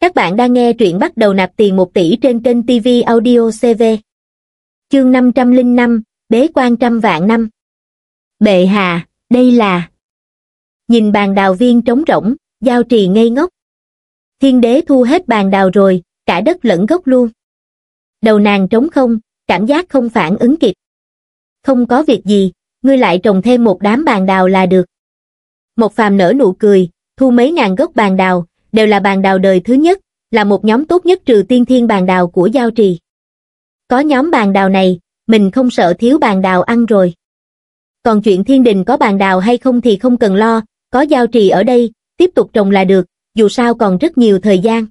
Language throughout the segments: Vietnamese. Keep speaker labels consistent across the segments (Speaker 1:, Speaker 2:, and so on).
Speaker 1: Các bạn đang nghe truyện bắt đầu nạp tiền 1 tỷ trên kênh TV Audio CV. Chương 505, Bế quan trăm vạn năm. Bệ hạ, đây là... Nhìn bàn đào viên trống rỗng, giao trì ngây ngốc. Thiên đế thu hết bàn đào rồi, cả đất lẫn gốc luôn. Đầu nàng trống không, cảm giác không phản ứng kịp. Không có việc gì, ngươi lại trồng thêm một đám bàn đào là được. Một phàm nở nụ cười, thu mấy ngàn gốc bàn đào, đều là bàn đào đời thứ nhất, là một nhóm tốt nhất trừ tiên thiên bàn đào của giao trì. Có nhóm bàn đào này, mình không sợ thiếu bàn đào ăn rồi. Còn chuyện thiên đình có bàn đào hay không thì không cần lo, có giao trì ở đây, tiếp tục trồng là được, dù sao còn rất nhiều thời gian.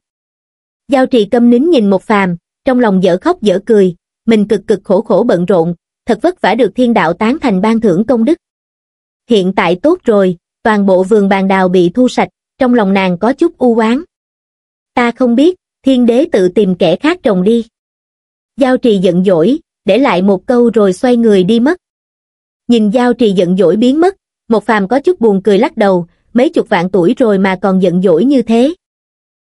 Speaker 1: Giao trì câm nín nhìn một phàm, trong lòng dở khóc dở cười, mình cực cực khổ khổ bận rộn, thật vất vả được thiên đạo tán thành ban thưởng công đức. Hiện tại tốt rồi, toàn bộ vườn bàn đào bị thu sạch, trong lòng nàng có chút u oán ta không biết thiên đế tự tìm kẻ khác trồng đi giao trì giận dỗi để lại một câu rồi xoay người đi mất nhìn giao trì giận dỗi biến mất một phàm có chút buồn cười lắc đầu mấy chục vạn tuổi rồi mà còn giận dỗi như thế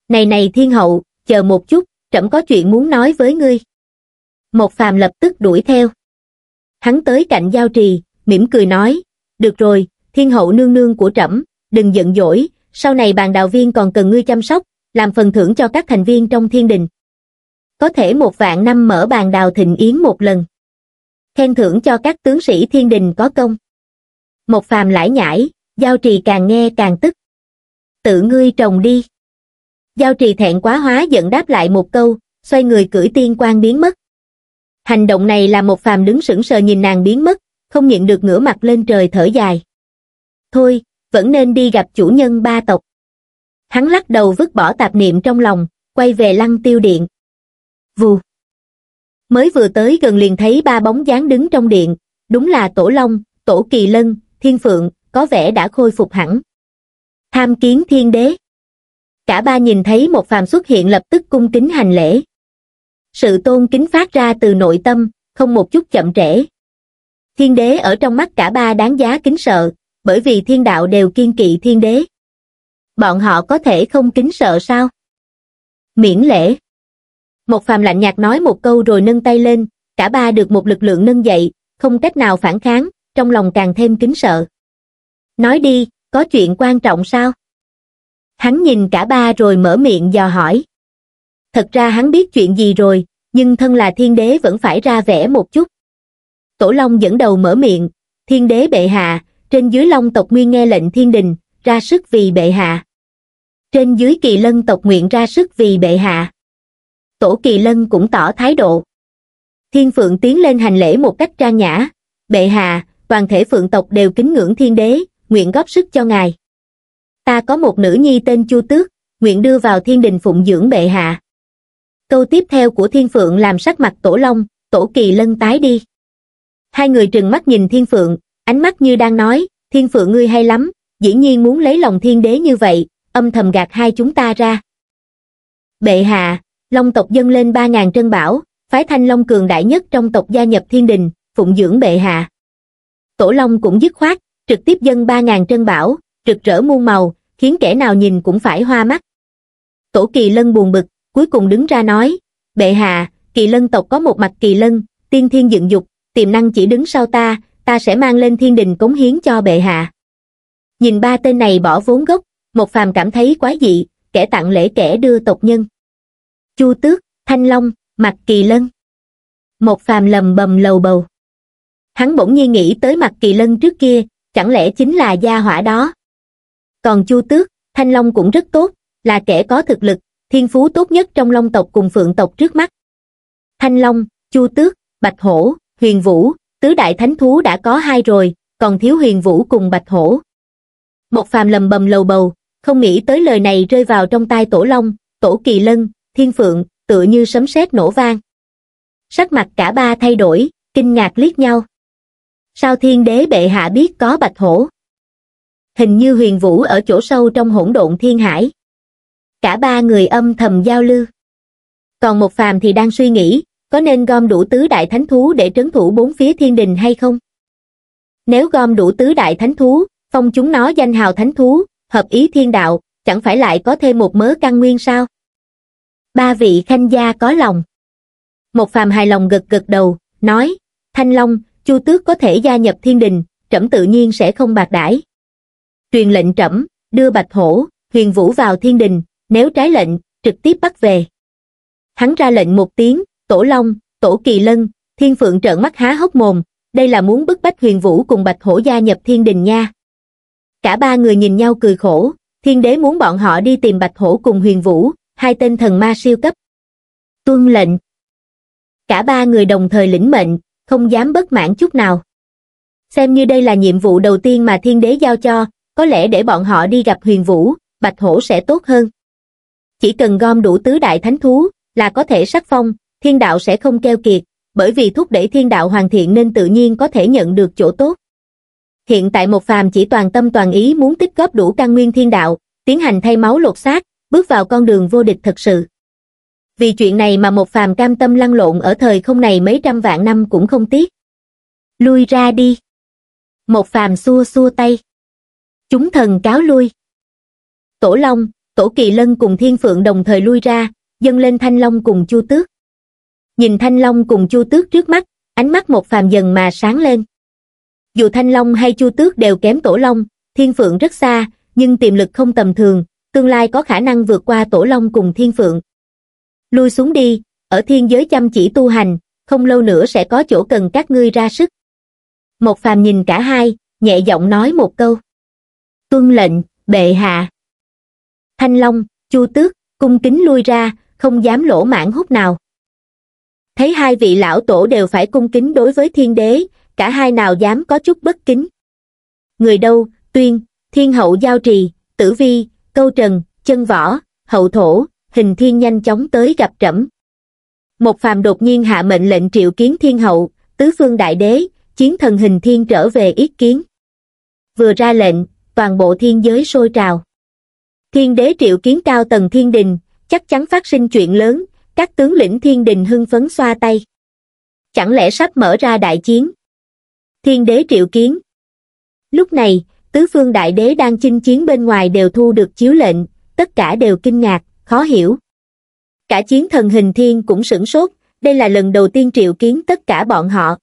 Speaker 1: này này thiên hậu chờ một chút trẫm có chuyện muốn nói với ngươi một phàm lập tức đuổi theo hắn tới cạnh giao trì mỉm cười nói được rồi thiên hậu nương nương của trẫm đừng giận dỗi sau này bàn đào viên còn cần ngươi chăm sóc, làm phần thưởng cho các thành viên trong thiên đình. Có thể một vạn năm mở bàn đào thịnh yến một lần. Khen thưởng cho các tướng sĩ thiên đình có công. Một phàm lãi nhãi, giao trì càng nghe càng tức. Tự ngươi trồng đi. Giao trì thẹn quá hóa giận đáp lại một câu, xoay người cưỡi tiên quan biến mất. Hành động này là một phàm đứng sững sờ nhìn nàng biến mất, không nhịn được ngửa mặt lên trời thở dài. Thôi, vẫn nên đi gặp chủ nhân ba tộc hắn lắc đầu vứt bỏ tạp niệm trong lòng quay về lăng tiêu điện vù mới vừa tới gần liền thấy ba bóng dáng đứng trong điện đúng là tổ long tổ kỳ lân thiên phượng có vẻ đã khôi phục hẳn tham kiến thiên đế cả ba nhìn thấy một phàm xuất hiện lập tức cung kính hành lễ sự tôn kính phát ra từ nội tâm không một chút chậm trễ thiên đế ở trong mắt cả ba đáng giá kính sợ bởi vì thiên đạo đều kiên kỵ thiên đế. Bọn họ có thể không kính sợ sao? Miễn lễ. Một phàm lạnh nhạt nói một câu rồi nâng tay lên, cả ba được một lực lượng nâng dậy, không cách nào phản kháng, trong lòng càng thêm kính sợ. Nói đi, có chuyện quan trọng sao? Hắn nhìn cả ba rồi mở miệng dò hỏi. Thật ra hắn biết chuyện gì rồi, nhưng thân là thiên đế vẫn phải ra vẻ một chút. Tổ Long dẫn đầu mở miệng, thiên đế bệ hạ, trên dưới long tộc nguyên nghe lệnh thiên đình ra sức vì bệ hạ trên dưới kỳ lân tộc nguyện ra sức vì bệ hạ tổ kỳ lân cũng tỏ thái độ thiên phượng tiến lên hành lễ một cách trang nhã bệ hạ toàn thể phượng tộc đều kính ngưỡng thiên đế nguyện góp sức cho ngài ta có một nữ nhi tên chu tước nguyện đưa vào thiên đình phụng dưỡng bệ hạ câu tiếp theo của thiên phượng làm sắc mặt tổ long tổ kỳ lân tái đi hai người trừng mắt nhìn thiên phượng ánh mắt như đang nói, thiên phượng ngươi hay lắm, dĩ nhiên muốn lấy lòng thiên đế như vậy, âm thầm gạt hai chúng ta ra. Bệ hạ, Long tộc dâng lên ba ngàn trân bảo, phái thanh Long cường đại nhất trong tộc gia nhập thiên đình, phụng dưỡng bệ hạ. Tổ Long cũng dứt khoát, trực tiếp dâng ba ngàn trân bảo, rực rỡ muôn màu, khiến kẻ nào nhìn cũng phải hoa mắt. Tổ Kỳ Lân buồn bực, cuối cùng đứng ra nói, bệ hạ, Kỳ Lân tộc có một mặt Kỳ Lân, tiên thiên dựng dục, tiềm năng chỉ đứng sau ta, ta sẽ mang lên thiên đình cống hiến cho bệ hạ. Nhìn ba tên này bỏ vốn gốc, một phàm cảm thấy quá dị, kẻ tặng lễ kẻ đưa tộc nhân. Chu Tước, Thanh Long, Mặt Kỳ Lân. Một phàm lầm bầm lầu bầu. Hắn bỗng nhiên nghĩ tới Mặt Kỳ Lân trước kia, chẳng lẽ chính là gia hỏa đó. Còn Chu Tước, Thanh Long cũng rất tốt, là kẻ có thực lực, thiên phú tốt nhất trong Long tộc cùng Phượng tộc trước mắt. Thanh Long, Chu Tước, Bạch Hổ, Huyền Vũ, tứ đại thánh thú đã có hai rồi, còn thiếu huyền vũ cùng bạch hổ. Một phàm lầm bầm lầu bầu, không nghĩ tới lời này rơi vào trong tai tổ long, tổ kỳ lân, thiên phượng, tựa như sấm sét nổ vang. Sắc mặt cả ba thay đổi, kinh ngạc liếc nhau. Sao thiên đế bệ hạ biết có bạch hổ? Hình như huyền vũ ở chỗ sâu trong hỗn độn thiên hải. Cả ba người âm thầm giao lưu. Còn một phàm thì đang suy nghĩ, có nên gom đủ tứ đại thánh thú để trấn thủ bốn phía thiên đình hay không? Nếu gom đủ tứ đại thánh thú, phong chúng nó danh hào thánh thú, hợp ý thiên đạo, chẳng phải lại có thêm một mớ căn nguyên sao? Ba vị khanh gia có lòng. Một phàm hài lòng gật gật đầu, nói, Thanh Long, Chu Tước có thể gia nhập thiên đình, trẫm tự nhiên sẽ không bạc đãi. Truyền lệnh trẫm, đưa Bạch Hổ, Huyền Vũ vào thiên đình, nếu trái lệnh, trực tiếp bắt về. Hắn ra lệnh một tiếng, Tổ Long, Tổ Kỳ Lân, Thiên Phượng trợn mắt há hốc mồm, đây là muốn bức bách huyền vũ cùng bạch hổ gia nhập thiên đình nha. Cả ba người nhìn nhau cười khổ, thiên đế muốn bọn họ đi tìm bạch hổ cùng huyền vũ, hai tên thần ma siêu cấp. Tuân lệnh. Cả ba người đồng thời lĩnh mệnh, không dám bất mãn chút nào. Xem như đây là nhiệm vụ đầu tiên mà thiên đế giao cho, có lẽ để bọn họ đi gặp huyền vũ, bạch hổ sẽ tốt hơn. Chỉ cần gom đủ tứ đại thánh thú, là có thể sắc phong, thiên đạo sẽ không keo kiệt, bởi vì thúc đẩy thiên đạo hoàn thiện nên tự nhiên có thể nhận được chỗ tốt. Hiện tại một phàm chỉ toàn tâm toàn ý muốn tích góp đủ căn nguyên thiên đạo, tiến hành thay máu lột xác, bước vào con đường vô địch thật sự. Vì chuyện này mà một phàm cam tâm lăn lộn ở thời không này mấy trăm vạn năm cũng không tiếc. Lui ra đi. Một phàm xua xua tay. Chúng thần cáo lui. Tổ Long, Tổ Kỳ Lân cùng Thiên Phượng đồng thời lui ra, dâng lên Thanh Long cùng Chu Tước nhìn Thanh Long cùng Chu Tước trước mắt, ánh mắt một phàm dần mà sáng lên. Dù Thanh Long hay Chu Tước đều kém Tổ Long, Thiên Phượng rất xa, nhưng tiềm lực không tầm thường, tương lai có khả năng vượt qua Tổ Long cùng Thiên Phượng. Lui xuống đi, ở thiên giới chăm chỉ tu hành, không lâu nữa sẽ có chỗ cần các ngươi ra sức. Một phàm nhìn cả hai, nhẹ giọng nói một câu. Tuân lệnh, bệ hạ. Thanh Long, Chu Tước, cung kính lui ra, không dám lỗ mãn hút nào thấy hai vị lão tổ đều phải cung kính đối với thiên đế, cả hai nào dám có chút bất kính. Người đâu, tuyên, thiên hậu giao trì, tử vi, câu trần, chân võ, hậu thổ, hình thiên nhanh chóng tới gặp trẫm. Một phàm đột nhiên hạ mệnh lệnh triệu kiến thiên hậu, tứ phương đại đế, chiến thần hình thiên trở về ý kiến. Vừa ra lệnh, toàn bộ thiên giới sôi trào. Thiên đế triệu kiến cao tầng thiên đình, chắc chắn phát sinh chuyện lớn, các tướng lĩnh thiên đình hưng phấn xoa tay chẳng lẽ sắp mở ra đại chiến thiên đế triệu kiến lúc này tứ phương đại đế đang chinh chiến bên ngoài đều thu được chiếu lệnh tất cả đều kinh ngạc khó hiểu cả chiến thần hình thiên cũng sửng sốt đây là lần đầu tiên triệu kiến tất cả bọn họ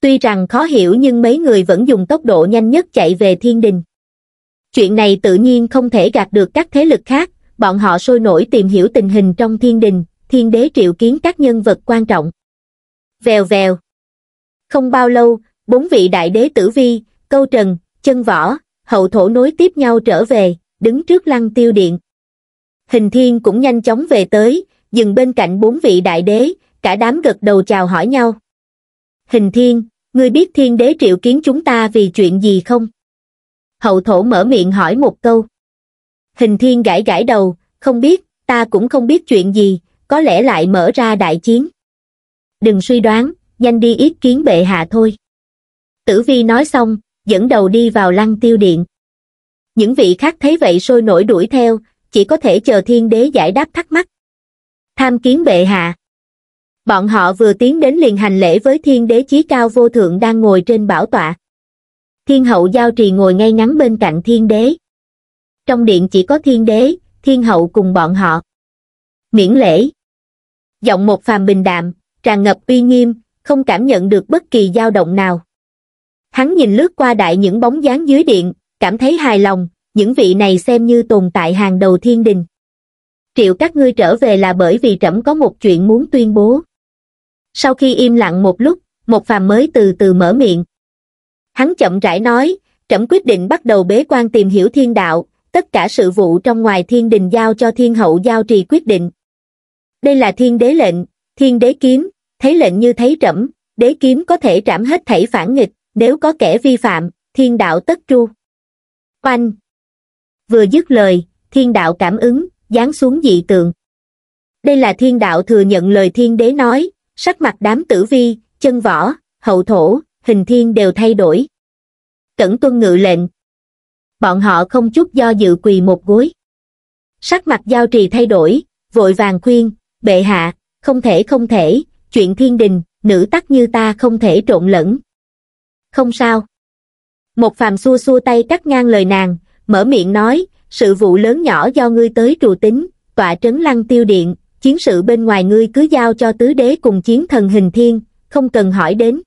Speaker 1: tuy rằng khó hiểu nhưng mấy người vẫn dùng tốc độ nhanh nhất chạy về thiên đình chuyện này tự nhiên không thể gạt được các thế lực khác bọn họ sôi nổi tìm hiểu tình hình trong thiên đình thiên đế triệu kiến các nhân vật quan trọng. Vèo vèo. Không bao lâu, bốn vị đại đế tử vi, câu trần, chân võ, hậu thổ nối tiếp nhau trở về, đứng trước lăng tiêu điện. Hình thiên cũng nhanh chóng về tới, dừng bên cạnh bốn vị đại đế, cả đám gật đầu chào hỏi nhau. Hình thiên, ngươi biết thiên đế triệu kiến chúng ta vì chuyện gì không? Hậu thổ mở miệng hỏi một câu. Hình thiên gãi gãi đầu, không biết, ta cũng không biết chuyện gì, có lẽ lại mở ra đại chiến. Đừng suy đoán, nhanh đi ý kiến bệ hạ thôi. Tử vi nói xong, dẫn đầu đi vào lăng tiêu điện. Những vị khác thấy vậy sôi nổi đuổi theo, chỉ có thể chờ thiên đế giải đáp thắc mắc. Tham kiến bệ hạ. Bọn họ vừa tiến đến liền hành lễ với thiên đế chí cao vô thượng đang ngồi trên bảo tọa. Thiên hậu giao trì ngồi ngay ngắn bên cạnh thiên đế. Trong điện chỉ có thiên đế, thiên hậu cùng bọn họ. Miễn lễ giọng một phàm bình đạm, tràn ngập uy nghiêm, không cảm nhận được bất kỳ dao động nào. Hắn nhìn lướt qua đại những bóng dáng dưới điện, cảm thấy hài lòng, những vị này xem như tồn tại hàng đầu thiên đình. Triệu các ngươi trở về là bởi vì trẫm có một chuyện muốn tuyên bố. Sau khi im lặng một lúc, một phàm mới từ từ mở miệng. Hắn chậm rãi nói, trẫm quyết định bắt đầu bế quan tìm hiểu thiên đạo, tất cả sự vụ trong ngoài thiên đình giao cho thiên hậu giao trì quyết định, đây là thiên đế lệnh, thiên đế kiếm, thấy lệnh như thấy trẫm, đế kiếm có thể trảm hết thảy phản nghịch, nếu có kẻ vi phạm, thiên đạo tất tru. Oanh! Vừa dứt lời, thiên đạo cảm ứng, giáng xuống dị tượng. Đây là thiên đạo thừa nhận lời thiên đế nói, sắc mặt đám tử vi, chân võ, hậu thổ, hình thiên đều thay đổi. Cẩn tuân ngự lệnh. Bọn họ không chút do dự quỳ một gối. Sắc mặt giao trì thay đổi, vội vàng khuyên, bệ hạ, không thể không thể, chuyện thiên đình, nữ tắc như ta không thể trộn lẫn. Không sao. Một phàm xua xua tay cắt ngang lời nàng, mở miệng nói, sự vụ lớn nhỏ do ngươi tới trù tính, tọa trấn lăng tiêu điện, chiến sự bên ngoài ngươi cứ giao cho tứ đế cùng chiến thần hình thiên, không cần hỏi đến.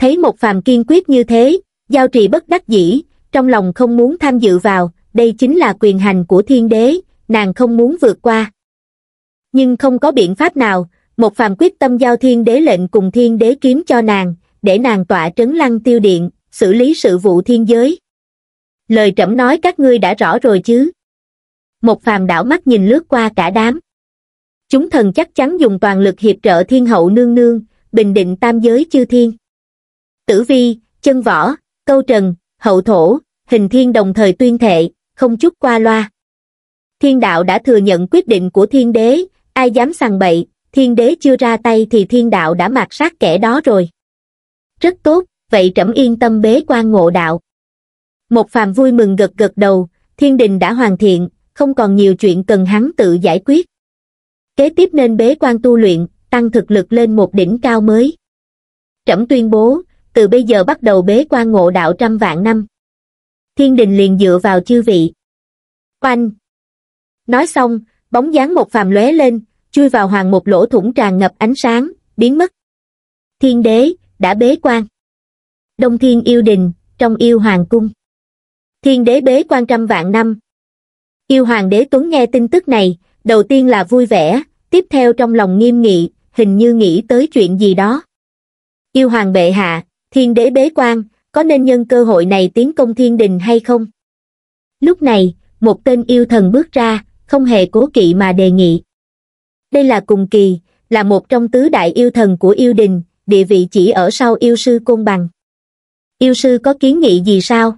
Speaker 1: Thấy một phàm kiên quyết như thế, giao trì bất đắc dĩ, trong lòng không muốn tham dự vào, đây chính là quyền hành của thiên đế, nàng không muốn vượt qua nhưng không có biện pháp nào một phàm quyết tâm giao thiên đế lệnh cùng thiên đế kiếm cho nàng để nàng tọa trấn lăng tiêu điện xử lý sự vụ thiên giới lời trẫm nói các ngươi đã rõ rồi chứ một phàm đảo mắt nhìn lướt qua cả đám chúng thần chắc chắn dùng toàn lực hiệp trợ thiên hậu nương nương bình định tam giới chư thiên tử vi chân võ câu trần hậu thổ hình thiên đồng thời tuyên thệ không chút qua loa thiên đạo đã thừa nhận quyết định của thiên đế ai dám sằng bậy, thiên đế chưa ra tay thì thiên đạo đã mạt sát kẻ đó rồi. Rất tốt, vậy trẫm yên tâm bế quan ngộ đạo. Một phàm vui mừng gật gật đầu, thiên đình đã hoàn thiện, không còn nhiều chuyện cần hắn tự giải quyết. Kế tiếp nên bế quan tu luyện, tăng thực lực lên một đỉnh cao mới. Trẫm tuyên bố, từ bây giờ bắt đầu bế quan ngộ đạo trăm vạn năm. Thiên đình liền dựa vào chư vị. Oanh! Nói xong, bóng dáng một phàm lóe lên, chui vào hoàng một lỗ thủng tràn ngập ánh sáng, biến mất. Thiên đế, đã bế quan. Đông thiên yêu đình, trong yêu hoàng cung. Thiên đế bế quan trăm vạn năm. Yêu hoàng đế tuấn nghe tin tức này, đầu tiên là vui vẻ, tiếp theo trong lòng nghiêm nghị, hình như nghĩ tới chuyện gì đó. Yêu hoàng bệ hạ, thiên đế bế quan, có nên nhân cơ hội này tiến công thiên đình hay không? Lúc này, một tên yêu thần bước ra, không hề cố kỵ mà đề nghị. Đây là cùng kỳ, là một trong tứ đại yêu thần của yêu đình, địa vị chỉ ở sau yêu sư côn bằng. Yêu sư có kiến nghị gì sao?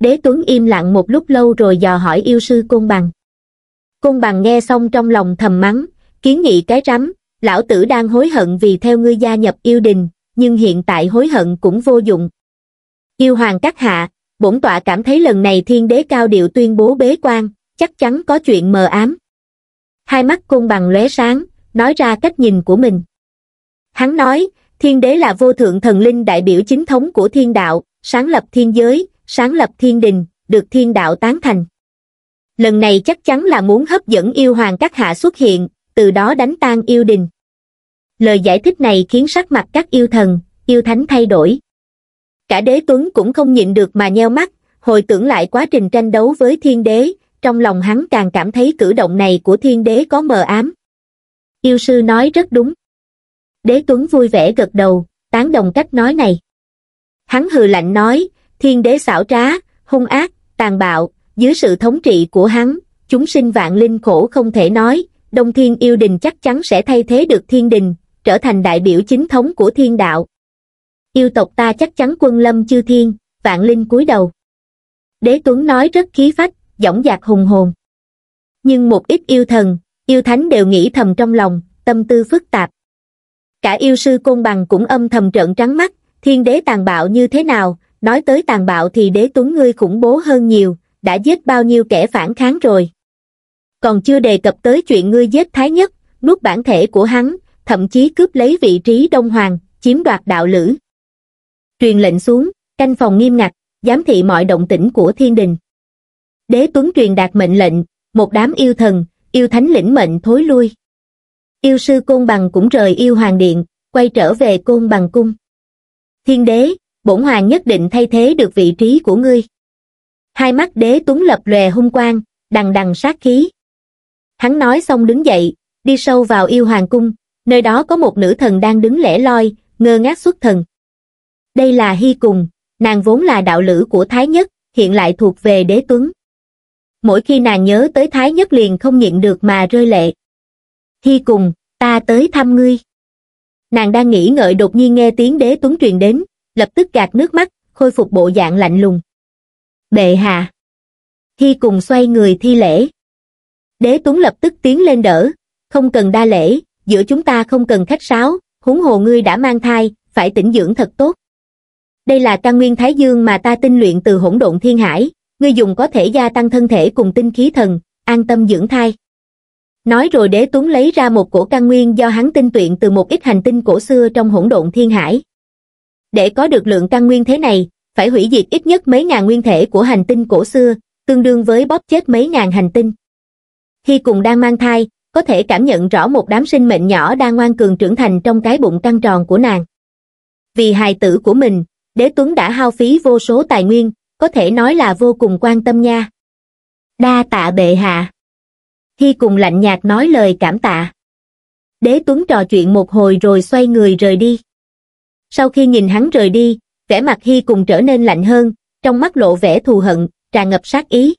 Speaker 1: Đế Tuấn im lặng một lúc lâu rồi dò hỏi yêu sư côn bằng. Côn bằng nghe xong trong lòng thầm mắng, kiến nghị cái rắm, lão tử đang hối hận vì theo ngươi gia nhập yêu đình, nhưng hiện tại hối hận cũng vô dụng. Yêu hoàng các hạ, bổn tọa cảm thấy lần này thiên đế cao điệu tuyên bố bế quan, chắc chắn có chuyện mờ ám hai mắt côn bằng lóe sáng nói ra cách nhìn của mình hắn nói thiên đế là vô thượng thần linh đại biểu chính thống của thiên đạo sáng lập thiên giới sáng lập thiên đình được thiên đạo tán thành lần này chắc chắn là muốn hấp dẫn yêu hoàng các hạ xuất hiện từ đó đánh tan yêu đình lời giải thích này khiến sắc mặt các yêu thần yêu thánh thay đổi cả đế tuấn cũng không nhịn được mà nheo mắt hồi tưởng lại quá trình tranh đấu với thiên đế trong lòng hắn càng cảm thấy cử động này của thiên đế có mờ ám. Yêu sư nói rất đúng. Đế Tuấn vui vẻ gật đầu, tán đồng cách nói này. Hắn hừ lạnh nói, thiên đế xảo trá, hung ác, tàn bạo, dưới sự thống trị của hắn, chúng sinh vạn linh khổ không thể nói, Đông Thiên Yêu Đình chắc chắn sẽ thay thế được Thiên Đình, trở thành đại biểu chính thống của thiên đạo. Yêu tộc ta chắc chắn quân lâm chư thiên, vạn linh cúi đầu. Đế Tuấn nói rất khí phách, dõng dạc hùng hồn. Nhưng một ít yêu thần, yêu thánh đều nghĩ thầm trong lòng, tâm tư phức tạp. Cả yêu sư côn bằng cũng âm thầm trợn trắng mắt, thiên đế tàn bạo như thế nào, nói tới tàn bạo thì đế tuấn ngươi khủng bố hơn nhiều, đã giết bao nhiêu kẻ phản kháng rồi. Còn chưa đề cập tới chuyện ngươi giết thái nhất, nuốt bản thể của hắn, thậm chí cướp lấy vị trí đông hoàng, chiếm đoạt đạo lữ. Truyền lệnh xuống, canh phòng nghiêm ngặt, giám thị mọi động tĩnh của thiên đình đế tuấn truyền đạt mệnh lệnh, một đám yêu thần, yêu thánh lĩnh mệnh thối lui. Yêu sư Côn Bằng cũng rời yêu hoàng điện, quay trở về Côn Bằng cung. Thiên đế, bổn hoàng nhất định thay thế được vị trí của ngươi. Hai mắt đế tuấn lập lòe hung quang, đằng đằng sát khí. Hắn nói xong đứng dậy, đi sâu vào yêu hoàng cung, nơi đó có một nữ thần đang đứng lẻ loi, ngơ ngác xuất thần. Đây là Hy Cùng, nàng vốn là đạo lữ của Thái Nhất, hiện lại thuộc về đế tuấn mỗi khi nàng nhớ tới Thái Nhất liền không nhịn được mà rơi lệ. Thi cùng, ta tới thăm ngươi. Nàng đang nghĩ ngợi đột nhiên nghe tiếng đế tuấn truyền đến, lập tức gạt nước mắt, khôi phục bộ dạng lạnh lùng. Bệ hạ. Thi cùng xoay người thi lễ. Đế tuấn lập tức tiến lên đỡ, không cần đa lễ, giữa chúng ta không cần khách sáo, huống hồ ngươi đã mang thai, phải tĩnh dưỡng thật tốt. Đây là căn nguyên Thái Dương mà ta tinh luyện từ hỗn độn thiên hải, ngươi dùng có thể gia tăng thân thể cùng tinh khí thần, an tâm dưỡng thai. Nói rồi đế tuấn lấy ra một cổ căn nguyên do hắn tinh tuyện từ một ít hành tinh cổ xưa trong hỗn độn thiên hải. Để có được lượng căn nguyên thế này, phải hủy diệt ít nhất mấy ngàn nguyên thể của hành tinh cổ xưa, tương đương với bóp chết mấy ngàn hành tinh. Khi cùng đang mang thai, có thể cảm nhận rõ một đám sinh mệnh nhỏ đang ngoan cường trưởng thành trong cái bụng căng tròn của nàng. Vì hài tử của mình, đế tuấn đã hao phí vô số tài nguyên, có thể nói là vô cùng quan tâm nha đa tạ bệ hạ hy cùng lạnh nhạt nói lời cảm tạ đế tuấn trò chuyện một hồi rồi xoay người rời đi sau khi nhìn hắn rời đi vẻ mặt hy cùng trở nên lạnh hơn trong mắt lộ vẻ thù hận tràn ngập sát ý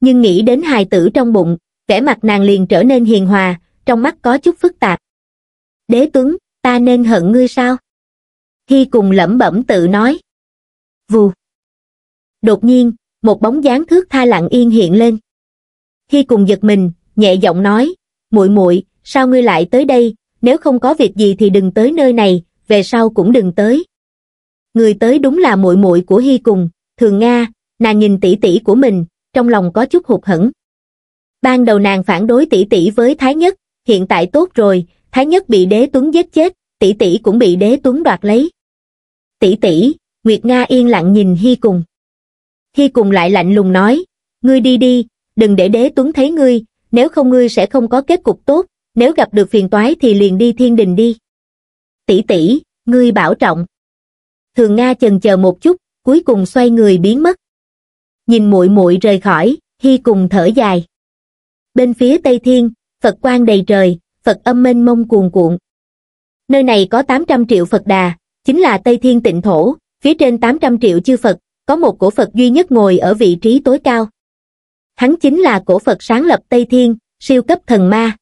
Speaker 1: nhưng nghĩ đến hài tử trong bụng vẻ mặt nàng liền trở nên hiền hòa trong mắt có chút phức tạp đế tuấn ta nên hận ngươi sao hy cùng lẩm bẩm tự nói vù đột nhiên một bóng dáng thước tha lặng yên hiện lên hi cùng giật mình nhẹ giọng nói muội muội sao ngươi lại tới đây nếu không có việc gì thì đừng tới nơi này về sau cũng đừng tới người tới đúng là muội muội của hi cùng thường nga nàng nhìn tỷ tỷ của mình trong lòng có chút hụt hẫng ban đầu nàng phản đối tỷ tỷ với thái nhất hiện tại tốt rồi thái nhất bị đế tuấn giết chết tỷ tỷ cũng bị đế tuấn đoạt lấy tỷ tỷ nguyệt nga yên lặng nhìn hi cùng Hy cùng lại lạnh lùng nói, ngươi đi đi, đừng để đế tuấn thấy ngươi, nếu không ngươi sẽ không có kết cục tốt, nếu gặp được phiền toái thì liền đi thiên đình đi. Tỷ tỷ, ngươi bảo trọng. Thường Nga chần chờ một chút, cuối cùng xoay người biến mất. Nhìn muội muội rời khỏi, Hy cùng thở dài. Bên phía Tây Thiên, Phật Quan đầy trời, Phật âm mênh mông cuồn cuộn. Nơi này có 800 triệu Phật đà, chính là Tây Thiên tịnh thổ, phía trên 800 triệu chư Phật, có một cổ Phật duy nhất ngồi ở vị trí tối cao. Hắn chính là cổ Phật sáng lập Tây Thiên, siêu cấp thần ma.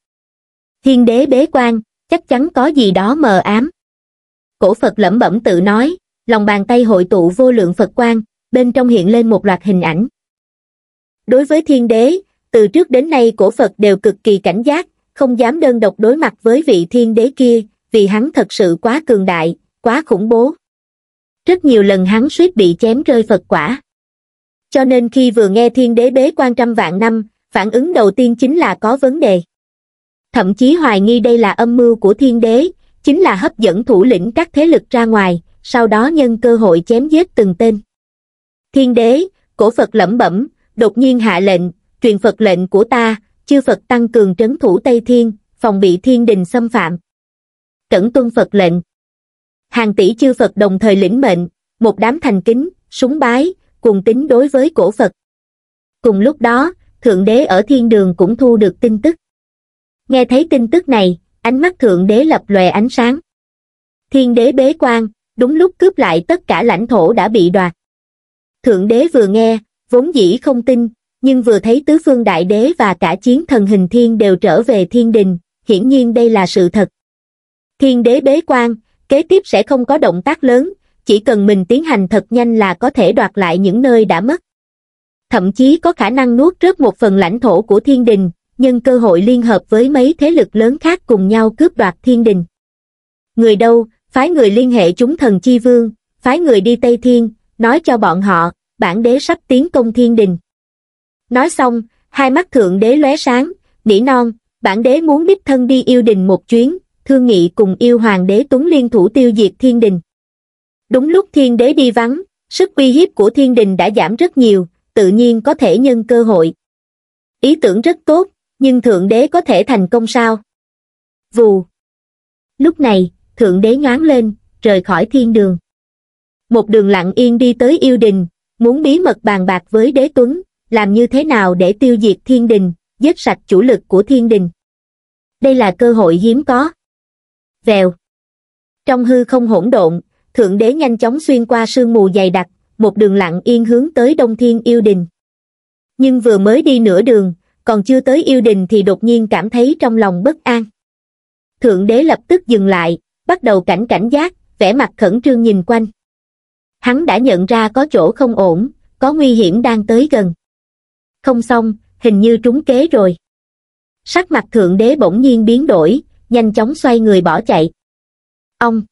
Speaker 1: Thiên đế bế quan, chắc chắn có gì đó mờ ám. Cổ Phật lẩm bẩm tự nói, lòng bàn tay hội tụ vô lượng Phật quang, bên trong hiện lên một loạt hình ảnh. Đối với thiên đế, từ trước đến nay cổ Phật đều cực kỳ cảnh giác, không dám đơn độc đối mặt với vị thiên đế kia, vì hắn thật sự quá cường đại, quá khủng bố rất nhiều lần hắn suýt bị chém rơi Phật quả. Cho nên khi vừa nghe thiên đế bế quan trăm vạn năm, phản ứng đầu tiên chính là có vấn đề. Thậm chí hoài nghi đây là âm mưu của thiên đế, chính là hấp dẫn thủ lĩnh các thế lực ra ngoài, sau đó nhân cơ hội chém giết từng tên. Thiên đế, cổ Phật lẩm bẩm, đột nhiên hạ lệnh, truyền Phật lệnh của ta, chư Phật tăng cường trấn thủ Tây Thiên, phòng bị thiên đình xâm phạm. Cẩn tuân Phật lệnh hàng tỷ chư Phật đồng thời lĩnh mệnh, một đám thành kính, súng bái, cùng tính đối với cổ Phật. Cùng lúc đó, Thượng Đế ở thiên đường cũng thu được tin tức. Nghe thấy tin tức này, ánh mắt Thượng Đế lập lòe ánh sáng. Thiên Đế bế quan, đúng lúc cướp lại tất cả lãnh thổ đã bị đoạt. Thượng Đế vừa nghe, vốn dĩ không tin, nhưng vừa thấy tứ phương đại đế và cả chiến thần hình thiên đều trở về thiên đình, hiển nhiên đây là sự thật. Thiên đế bế quan, kế tiếp sẽ không có động tác lớn, chỉ cần mình tiến hành thật nhanh là có thể đoạt lại những nơi đã mất. Thậm chí có khả năng nuốt rớt một phần lãnh thổ của thiên đình, nhân cơ hội liên hợp với mấy thế lực lớn khác cùng nhau cướp đoạt thiên đình. Người đâu, phái người liên hệ chúng thần chi vương, phái người đi Tây Thiên, nói cho bọn họ, bản đế sắp tiến công thiên đình. Nói xong, hai mắt thượng đế lóe sáng, nỉ non, bản đế muốn đích thân đi yêu đình một chuyến, thương nghị cùng yêu hoàng đế Tuấn liên thủ tiêu diệt thiên đình. Đúng lúc thiên đế đi vắng, sức uy hiếp của thiên đình đã giảm rất nhiều, tự nhiên có thể nhân cơ hội. Ý tưởng rất tốt, nhưng thượng đế có thể thành công sao? Vù! Lúc này, thượng đế nhoáng lên, rời khỏi thiên đường. Một đường lặng yên đi tới yêu đình, muốn bí mật bàn bạc với đế tuấn, làm như thế nào để tiêu diệt thiên đình, giết sạch chủ lực của thiên đình. Đây là cơ hội hiếm có vèo. Trong hư không hỗn độn, Thượng Đế nhanh chóng xuyên qua sương mù dày đặc, một đường lặng yên hướng tới Đông Thiên Yêu Đình. Nhưng vừa mới đi nửa đường, còn chưa tới Yêu Đình thì đột nhiên cảm thấy trong lòng bất an. Thượng Đế lập tức dừng lại, bắt đầu cảnh cảnh giác, vẻ mặt khẩn trương nhìn quanh. Hắn đã nhận ra có chỗ không ổn, có nguy hiểm đang tới gần. Không xong, hình như trúng kế rồi. Sắc mặt Thượng Đế bỗng nhiên biến đổi, nhanh chóng xoay người bỏ chạy. Ông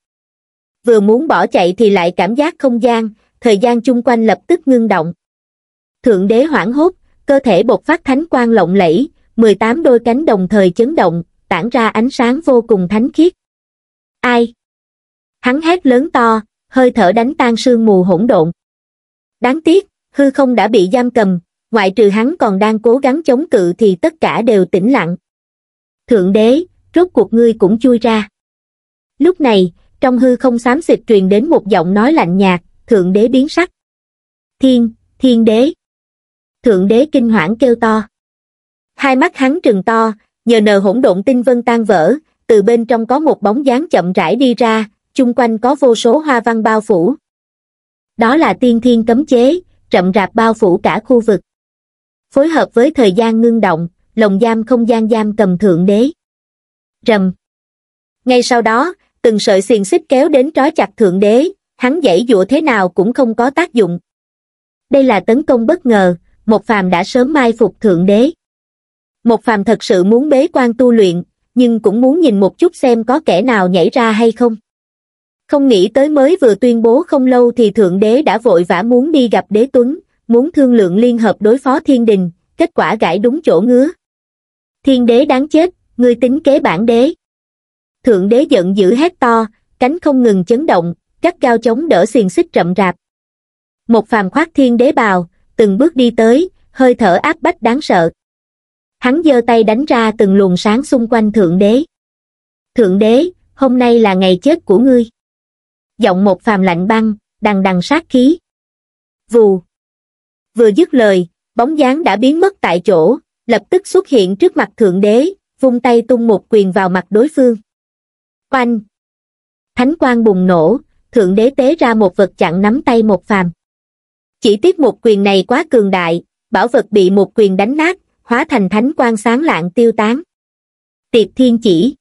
Speaker 1: vừa muốn bỏ chạy thì lại cảm giác không gian, thời gian chung quanh lập tức ngưng động. Thượng đế hoảng hốt, cơ thể bộc phát thánh quang lộng lẫy, 18 đôi cánh đồng thời chấn động, tản ra ánh sáng vô cùng thánh khiết. Ai? Hắn hét lớn to, hơi thở đánh tan sương mù hỗn độn. Đáng tiếc, hư không đã bị giam cầm, ngoại trừ hắn còn đang cố gắng chống cự thì tất cả đều tĩnh lặng. Thượng đế, rốt cuộc ngươi cũng chui ra. Lúc này, trong hư không xám xịt truyền đến một giọng nói lạnh nhạt, thượng đế biến sắc. Thiên, thiên đế. Thượng đế kinh hoảng kêu to. Hai mắt hắn trừng to, nhờ nờ hỗn độn tinh vân tan vỡ, từ bên trong có một bóng dáng chậm rãi đi ra, chung quanh có vô số hoa văn bao phủ. Đó là tiên thiên cấm chế, chậm rạp bao phủ cả khu vực. Phối hợp với thời gian ngưng động, lồng giam không gian giam cầm thượng đế rầm. Ngay sau đó, từng sợi xiềng xích kéo đến trói chặt thượng đế, hắn dãy dụa thế nào cũng không có tác dụng. Đây là tấn công bất ngờ, một phàm đã sớm mai phục thượng đế. Một phàm thật sự muốn bế quan tu luyện, nhưng cũng muốn nhìn một chút xem có kẻ nào nhảy ra hay không. Không nghĩ tới mới vừa tuyên bố không lâu thì Thượng Đế đã vội vã muốn đi gặp Đế Tuấn, muốn thương lượng liên hợp đối phó Thiên Đình, kết quả gãi đúng chỗ ngứa. Thiên Đế đáng chết, ngươi tính kế bản đế thượng đế giận dữ hét to cánh không ngừng chấn động các cao chống đỡ xiềng xích rậm rạp một phàm khoác thiên đế bào từng bước đi tới hơi thở áp bách đáng sợ hắn giơ tay đánh ra từng luồng sáng xung quanh thượng đế thượng đế hôm nay là ngày chết của ngươi giọng một phàm lạnh băng đằng đằng sát khí vù vừa dứt lời bóng dáng đã biến mất tại chỗ lập tức xuất hiện trước mặt thượng đế vung tay tung một quyền vào mặt đối phương. Oanh! Thánh quang bùng nổ, thượng đế tế ra một vật chặn nắm tay một phàm. Chỉ tiếc một quyền này quá cường đại, bảo vật bị một quyền đánh nát, hóa thành thánh quang sáng lạng tiêu tán. Tiệp thiên chỉ.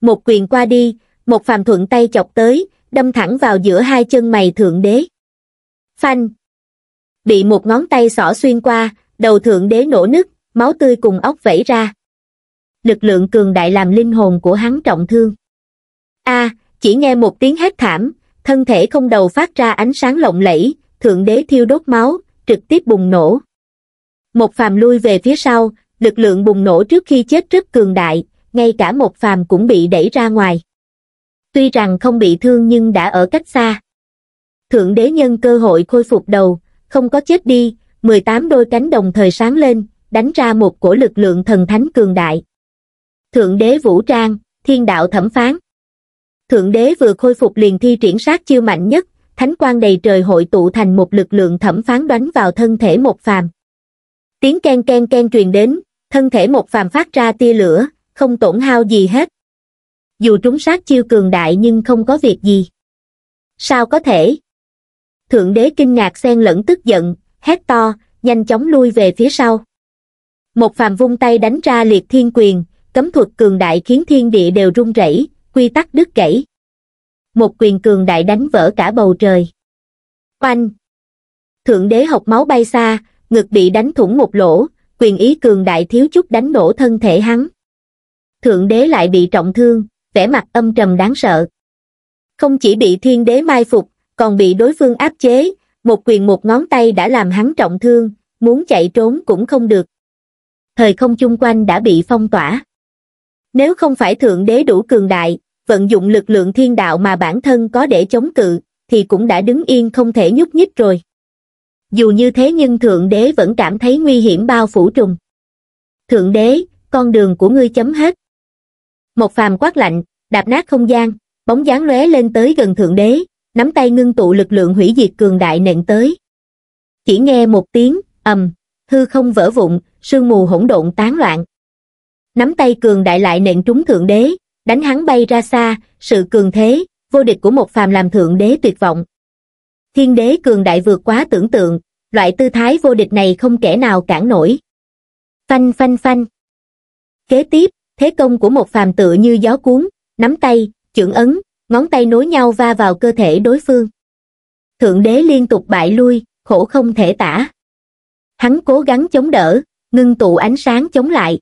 Speaker 1: Một quyền qua đi, một phàm thuận tay chọc tới, đâm thẳng vào giữa hai chân mày thượng đế. Phanh. Bị một ngón tay xỏ xuyên qua, đầu thượng đế nổ nứt, máu tươi cùng óc vẩy ra lực lượng cường đại làm linh hồn của hắn trọng thương. A, chỉ nghe một tiếng hét thảm, thân thể không đầu phát ra ánh sáng lộng lẫy, thượng đế thiêu đốt máu, trực tiếp bùng nổ. Một phàm lui về phía sau, lực lượng bùng nổ trước khi chết rất cường đại, ngay cả một phàm cũng bị đẩy ra ngoài. Tuy rằng không bị thương nhưng đã ở cách xa. Thượng đế nhân cơ hội khôi phục đầu, không có chết đi, 18 đôi cánh đồng thời sáng lên, đánh ra một cổ lực lượng thần thánh cường đại. Thượng đế vũ trang, thiên đạo thẩm phán. Thượng đế vừa khôi phục liền thi triển sát chiêu mạnh nhất, thánh quan đầy trời hội tụ thành một lực lượng thẩm phán đánh vào thân thể một phàm. Tiếng ken ken ken truyền đến, thân thể một phàm phát ra tia lửa, không tổn hao gì hết. Dù trúng sát chiêu cường đại nhưng không có việc gì. Sao có thể? Thượng đế kinh ngạc xen lẫn tức giận, hét to, nhanh chóng lui về phía sau. Một phàm vung tay đánh ra liệt thiên quyền, cấm thuật cường đại khiến thiên địa đều rung rẩy, quy tắc đứt gãy. Một quyền cường đại đánh vỡ cả bầu trời. Oanh! Thượng đế học máu bay xa, ngực bị đánh thủng một lỗ, quyền ý cường đại thiếu chút đánh nổ thân thể hắn. Thượng đế lại bị trọng thương, vẻ mặt âm trầm đáng sợ. Không chỉ bị thiên đế mai phục, còn bị đối phương áp chế, một quyền một ngón tay đã làm hắn trọng thương, muốn chạy trốn cũng không được. Thời không chung quanh đã bị phong tỏa. Nếu không phải thượng đế đủ cường đại, vận dụng lực lượng thiên đạo mà bản thân có để chống cự, thì cũng đã đứng yên không thể nhúc nhích rồi. Dù như thế nhưng Thượng Đế vẫn cảm thấy nguy hiểm bao phủ trùng. Thượng Đế, con đường của ngươi chấm hết. Một phàm quát lạnh, đạp nát không gian, bóng dáng lóe lên tới gần Thượng Đế, nắm tay ngưng tụ lực lượng hủy diệt cường đại nện tới. Chỉ nghe một tiếng, ầm, hư không vỡ vụn, sương mù hỗn độn tán loạn nắm tay cường đại lại nện trúng thượng đế, đánh hắn bay ra xa, sự cường thế, vô địch của một phàm làm thượng đế tuyệt vọng. Thiên đế cường đại vượt quá tưởng tượng, loại tư thái vô địch này không kẻ nào cản nổi. Phanh phanh phanh. Kế tiếp, thế công của một phàm tựa như gió cuốn, nắm tay, chưởng ấn, ngón tay nối nhau va vào cơ thể đối phương. Thượng đế liên tục bại lui, khổ không thể tả. Hắn cố gắng chống đỡ, ngưng tụ ánh sáng chống lại,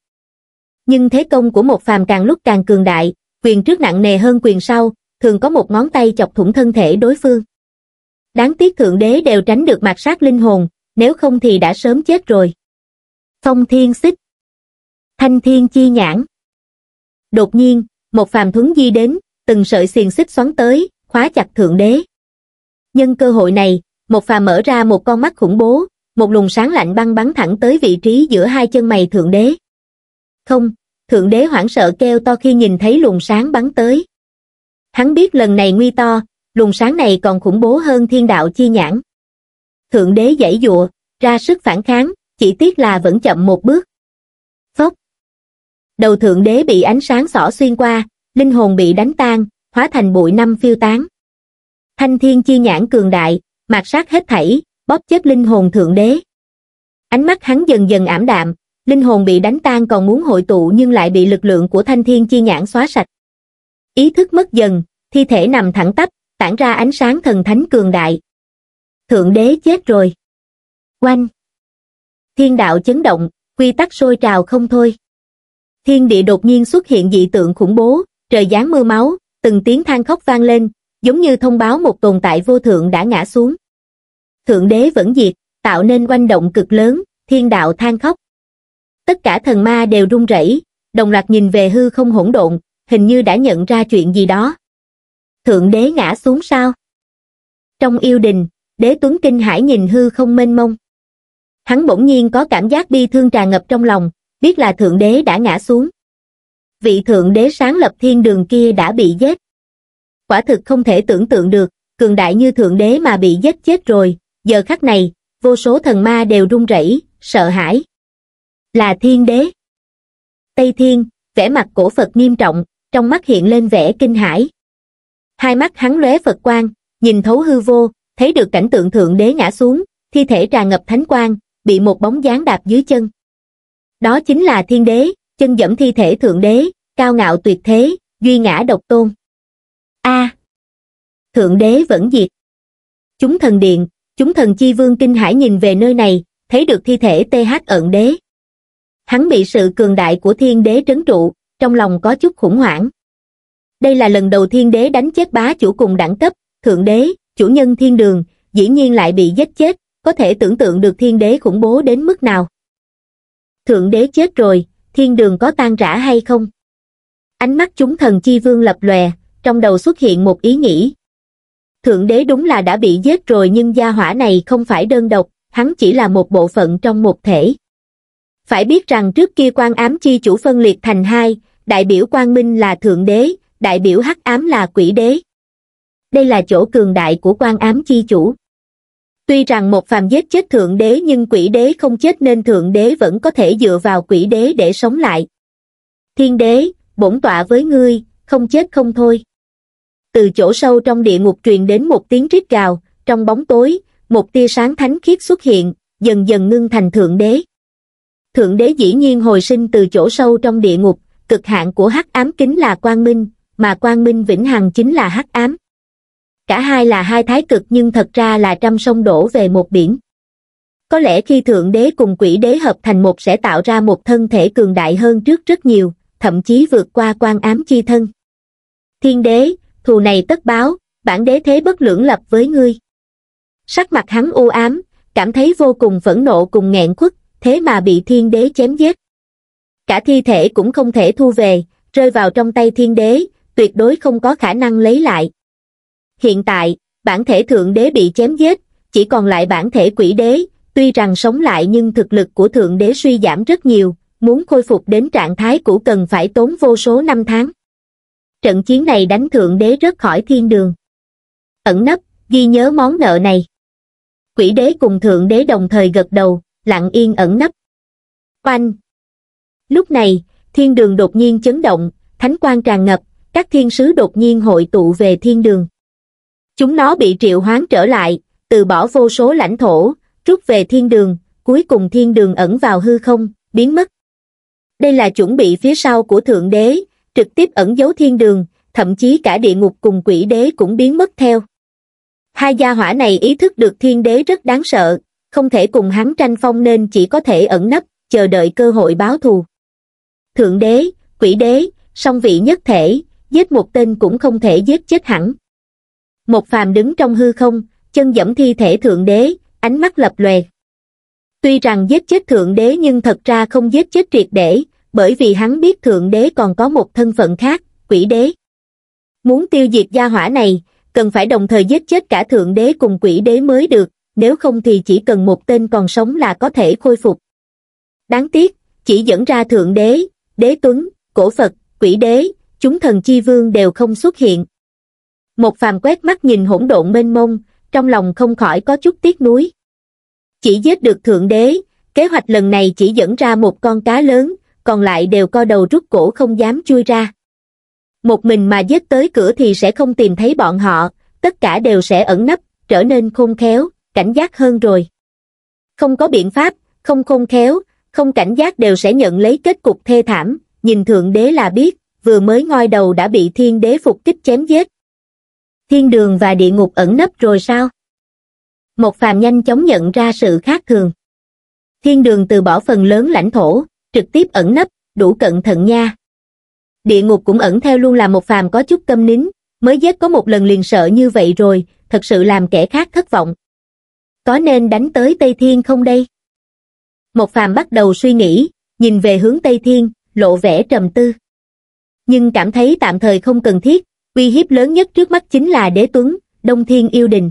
Speaker 1: nhưng thế công của một phàm càng lúc càng cường đại, quyền trước nặng nề hơn quyền sau, thường có một ngón tay chọc thủng thân thể đối phương. Đáng tiếc Thượng Đế đều tránh được mặt sát linh hồn, nếu không thì đã sớm chết rồi. Phong thiên xích Thanh thiên chi nhãn Đột nhiên, một phàm thuấn di đến, từng sợi xiềng xích xoắn tới, khóa chặt Thượng Đế. Nhân cơ hội này, một phàm mở ra một con mắt khủng bố, một luồng sáng lạnh băng bắn thẳng tới vị trí giữa hai chân mày Thượng Đế. Không, Thượng Đế hoảng sợ kêu to khi nhìn thấy luồng sáng bắn tới. Hắn biết lần này nguy to, luồng sáng này còn khủng bố hơn thiên đạo chi nhãn. Thượng Đế giãy dụa, ra sức phản kháng, chỉ tiếc là vẫn chậm một bước. Phốc. Đầu Thượng Đế bị ánh sáng xỏ xuyên qua, linh hồn bị đánh tan, hóa thành bụi năm phiêu tán. Thanh thiên chi nhãn cường đại, mạt sát hết thảy, bóp chết linh hồn Thượng Đế. Ánh mắt hắn dần dần ảm đạm, linh hồn bị đánh tan còn muốn hội tụ nhưng lại bị lực lượng của thanh thiên chi nhãn xóa sạch. Ý thức mất dần, thi thể nằm thẳng tắp, tản ra ánh sáng thần thánh cường đại. Thượng đế chết rồi. quanh Thiên đạo chấn động, quy tắc sôi trào không thôi. Thiên địa đột nhiên xuất hiện dị tượng khủng bố, trời giáng mưa máu, từng tiếng than khóc vang lên, giống như thông báo một tồn tại vô thượng đã ngã xuống. Thượng đế vẫn diệt, tạo nên oanh động cực lớn, thiên đạo than khóc tất cả thần ma đều run rẩy, đồng loạt nhìn về hư không hỗn độn, hình như đã nhận ra chuyện gì đó. Thượng đế ngã xuống sao? Trong yêu đình, đế tuấn kinh hải nhìn hư không mênh mông. Hắn bỗng nhiên có cảm giác bi thương tràn ngập trong lòng, biết là thượng đế đã ngã xuống. Vị thượng đế sáng lập thiên đường kia đã bị giết. Quả thực không thể tưởng tượng được, cường đại như thượng đế mà bị giết chết rồi, giờ khắc này, vô số thần ma đều run rẩy, sợ hãi là thiên đế tây thiên vẻ mặt cổ phật nghiêm trọng trong mắt hiện lên vẻ kinh hãi hai mắt hắn lóe phật quang nhìn thấu hư vô thấy được cảnh tượng thượng đế ngã xuống thi thể tràn ngập thánh quang bị một bóng dáng đạp dưới chân đó chính là thiên đế chân dẫm thi thể thượng đế cao ngạo tuyệt thế duy ngã độc tôn a thượng đế vẫn diệt chúng thần điện chúng thần chi vương kinh hãi nhìn về nơi này thấy được thi thể th ẩn đế hắn bị sự cường đại của thiên đế trấn trụ, trong lòng có chút khủng hoảng. Đây là lần đầu thiên đế đánh chết bá chủ cùng đẳng cấp, thượng đế, chủ nhân thiên đường, dĩ nhiên lại bị giết chết, có thể tưởng tượng được thiên đế khủng bố đến mức nào. Thượng đế chết rồi, thiên đường có tan rã hay không? Ánh mắt chúng thần chi vương lập lòe, trong đầu xuất hiện một ý nghĩ. Thượng đế đúng là đã bị giết rồi nhưng gia hỏa này không phải đơn độc, hắn chỉ là một bộ phận trong một thể phải biết rằng trước kia quan ám chi chủ phân liệt thành hai đại biểu quan minh là thượng đế đại biểu hắc ám là quỷ đế đây là chỗ cường đại của quan ám chi chủ tuy rằng một phàm giết chết thượng đế nhưng quỷ đế không chết nên thượng đế vẫn có thể dựa vào quỷ đế để sống lại thiên đế bổn tọa với ngươi không chết không thôi từ chỗ sâu trong địa ngục truyền đến một tiếng rít gào trong bóng tối một tia sáng thánh khiết xuất hiện dần dần ngưng thành thượng đế Thượng đế dĩ nhiên hồi sinh từ chỗ sâu trong địa ngục, cực hạn của hắc ám kính là quang minh, mà quang minh vĩnh hằng chính là hắc ám. Cả hai là hai thái cực nhưng thật ra là trăm sông đổ về một biển. Có lẽ khi Thượng Đế cùng Quỷ Đế hợp thành một sẽ tạo ra một thân thể cường đại hơn trước rất nhiều, thậm chí vượt qua quan ám chi thân. Thiên Đế, thù này tất báo, bản đế thế bất lưỡng lập với ngươi. Sắc mặt hắn u ám, cảm thấy vô cùng phẫn nộ cùng nghẹn khuất, thế mà bị thiên đế chém giết. Cả thi thể cũng không thể thu về, rơi vào trong tay thiên đế, tuyệt đối không có khả năng lấy lại. Hiện tại, bản thể thượng đế bị chém giết, chỉ còn lại bản thể quỷ đế, tuy rằng sống lại nhưng thực lực của thượng đế suy giảm rất nhiều, muốn khôi phục đến trạng thái cũ cần phải tốn vô số năm tháng. Trận chiến này đánh thượng đế rất khỏi thiên đường. Ẩn nấp, ghi nhớ món nợ này. Quỷ đế cùng thượng đế đồng thời gật đầu, lặng yên ẩn nấp. Oanh! Lúc này, thiên đường đột nhiên chấn động, thánh quan tràn ngập, các thiên sứ đột nhiên hội tụ về thiên đường. Chúng nó bị triệu hoán trở lại, từ bỏ vô số lãnh thổ, rút về thiên đường, cuối cùng thiên đường ẩn vào hư không, biến mất. Đây là chuẩn bị phía sau của Thượng Đế, trực tiếp ẩn giấu thiên đường, thậm chí cả địa ngục cùng quỷ đế cũng biến mất theo. Hai gia hỏa này ý thức được thiên đế rất đáng sợ, không thể cùng hắn tranh phong nên chỉ có thể ẩn nấp chờ đợi cơ hội báo thù thượng đế quỷ đế song vị nhất thể giết một tên cũng không thể giết chết hẳn một phàm đứng trong hư không chân dẫm thi thể thượng đế ánh mắt lập lòe tuy rằng giết chết thượng đế nhưng thật ra không giết chết triệt để bởi vì hắn biết thượng đế còn có một thân phận khác quỷ đế muốn tiêu diệt gia hỏa này cần phải đồng thời giết chết cả thượng đế cùng quỷ đế mới được nếu không thì chỉ cần một tên còn sống là có thể khôi phục. Đáng tiếc, chỉ dẫn ra Thượng Đế, Đế Tuấn, Cổ Phật, Quỷ Đế, chúng thần chi vương đều không xuất hiện. Một phàm quét mắt nhìn hỗn độn mênh mông, trong lòng không khỏi có chút tiếc nuối. Chỉ giết được Thượng Đế, kế hoạch lần này chỉ dẫn ra một con cá lớn, còn lại đều co đầu rút cổ không dám chui ra. Một mình mà giết tới cửa thì sẽ không tìm thấy bọn họ, tất cả đều sẽ ẩn nấp, trở nên khôn khéo, cảnh giác hơn rồi. Không có biện pháp, không khôn khéo, không cảnh giác đều sẽ nhận lấy kết cục thê thảm, nhìn Thượng Đế là biết, vừa mới ngoi đầu đã bị Thiên Đế phục kích chém giết. Thiên đường và địa ngục ẩn nấp rồi sao? Một phàm nhanh chóng nhận ra sự khác thường. Thiên đường từ bỏ phần lớn lãnh thổ, trực tiếp ẩn nấp, đủ cận thận nha. Địa ngục cũng ẩn theo luôn là một phàm có chút câm nín, mới giết có một lần liền sợ như vậy rồi, thật sự làm kẻ khác thất vọng có nên đánh tới Tây Thiên không đây? Một phàm bắt đầu suy nghĩ, nhìn về hướng Tây Thiên, lộ vẻ trầm tư. Nhưng cảm thấy tạm thời không cần thiết, uy hiếp lớn nhất trước mắt chính là đế tuấn, Đông Thiên yêu đình.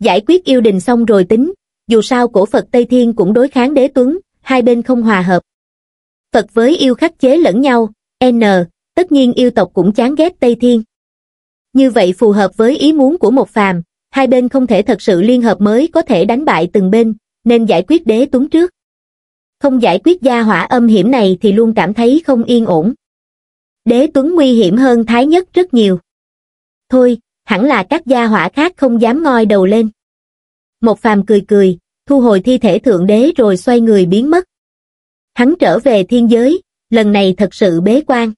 Speaker 1: Giải quyết yêu đình xong rồi tính, dù sao cổ Phật Tây Thiên cũng đối kháng đế tuấn, hai bên không hòa hợp. Phật với yêu khắc chế lẫn nhau, N, tất nhiên yêu tộc cũng chán ghét Tây Thiên. Như vậy phù hợp với ý muốn của một phàm, hai bên không thể thật sự liên hợp mới có thể đánh bại từng bên, nên giải quyết đế tuấn trước. Không giải quyết gia hỏa âm hiểm này thì luôn cảm thấy không yên ổn. Đế tuấn nguy hiểm hơn thái nhất rất nhiều. Thôi, hẳn là các gia hỏa khác không dám ngoi đầu lên. Một phàm cười cười, thu hồi thi thể thượng đế rồi xoay người biến mất. Hắn trở về thiên giới, lần này thật sự bế quan.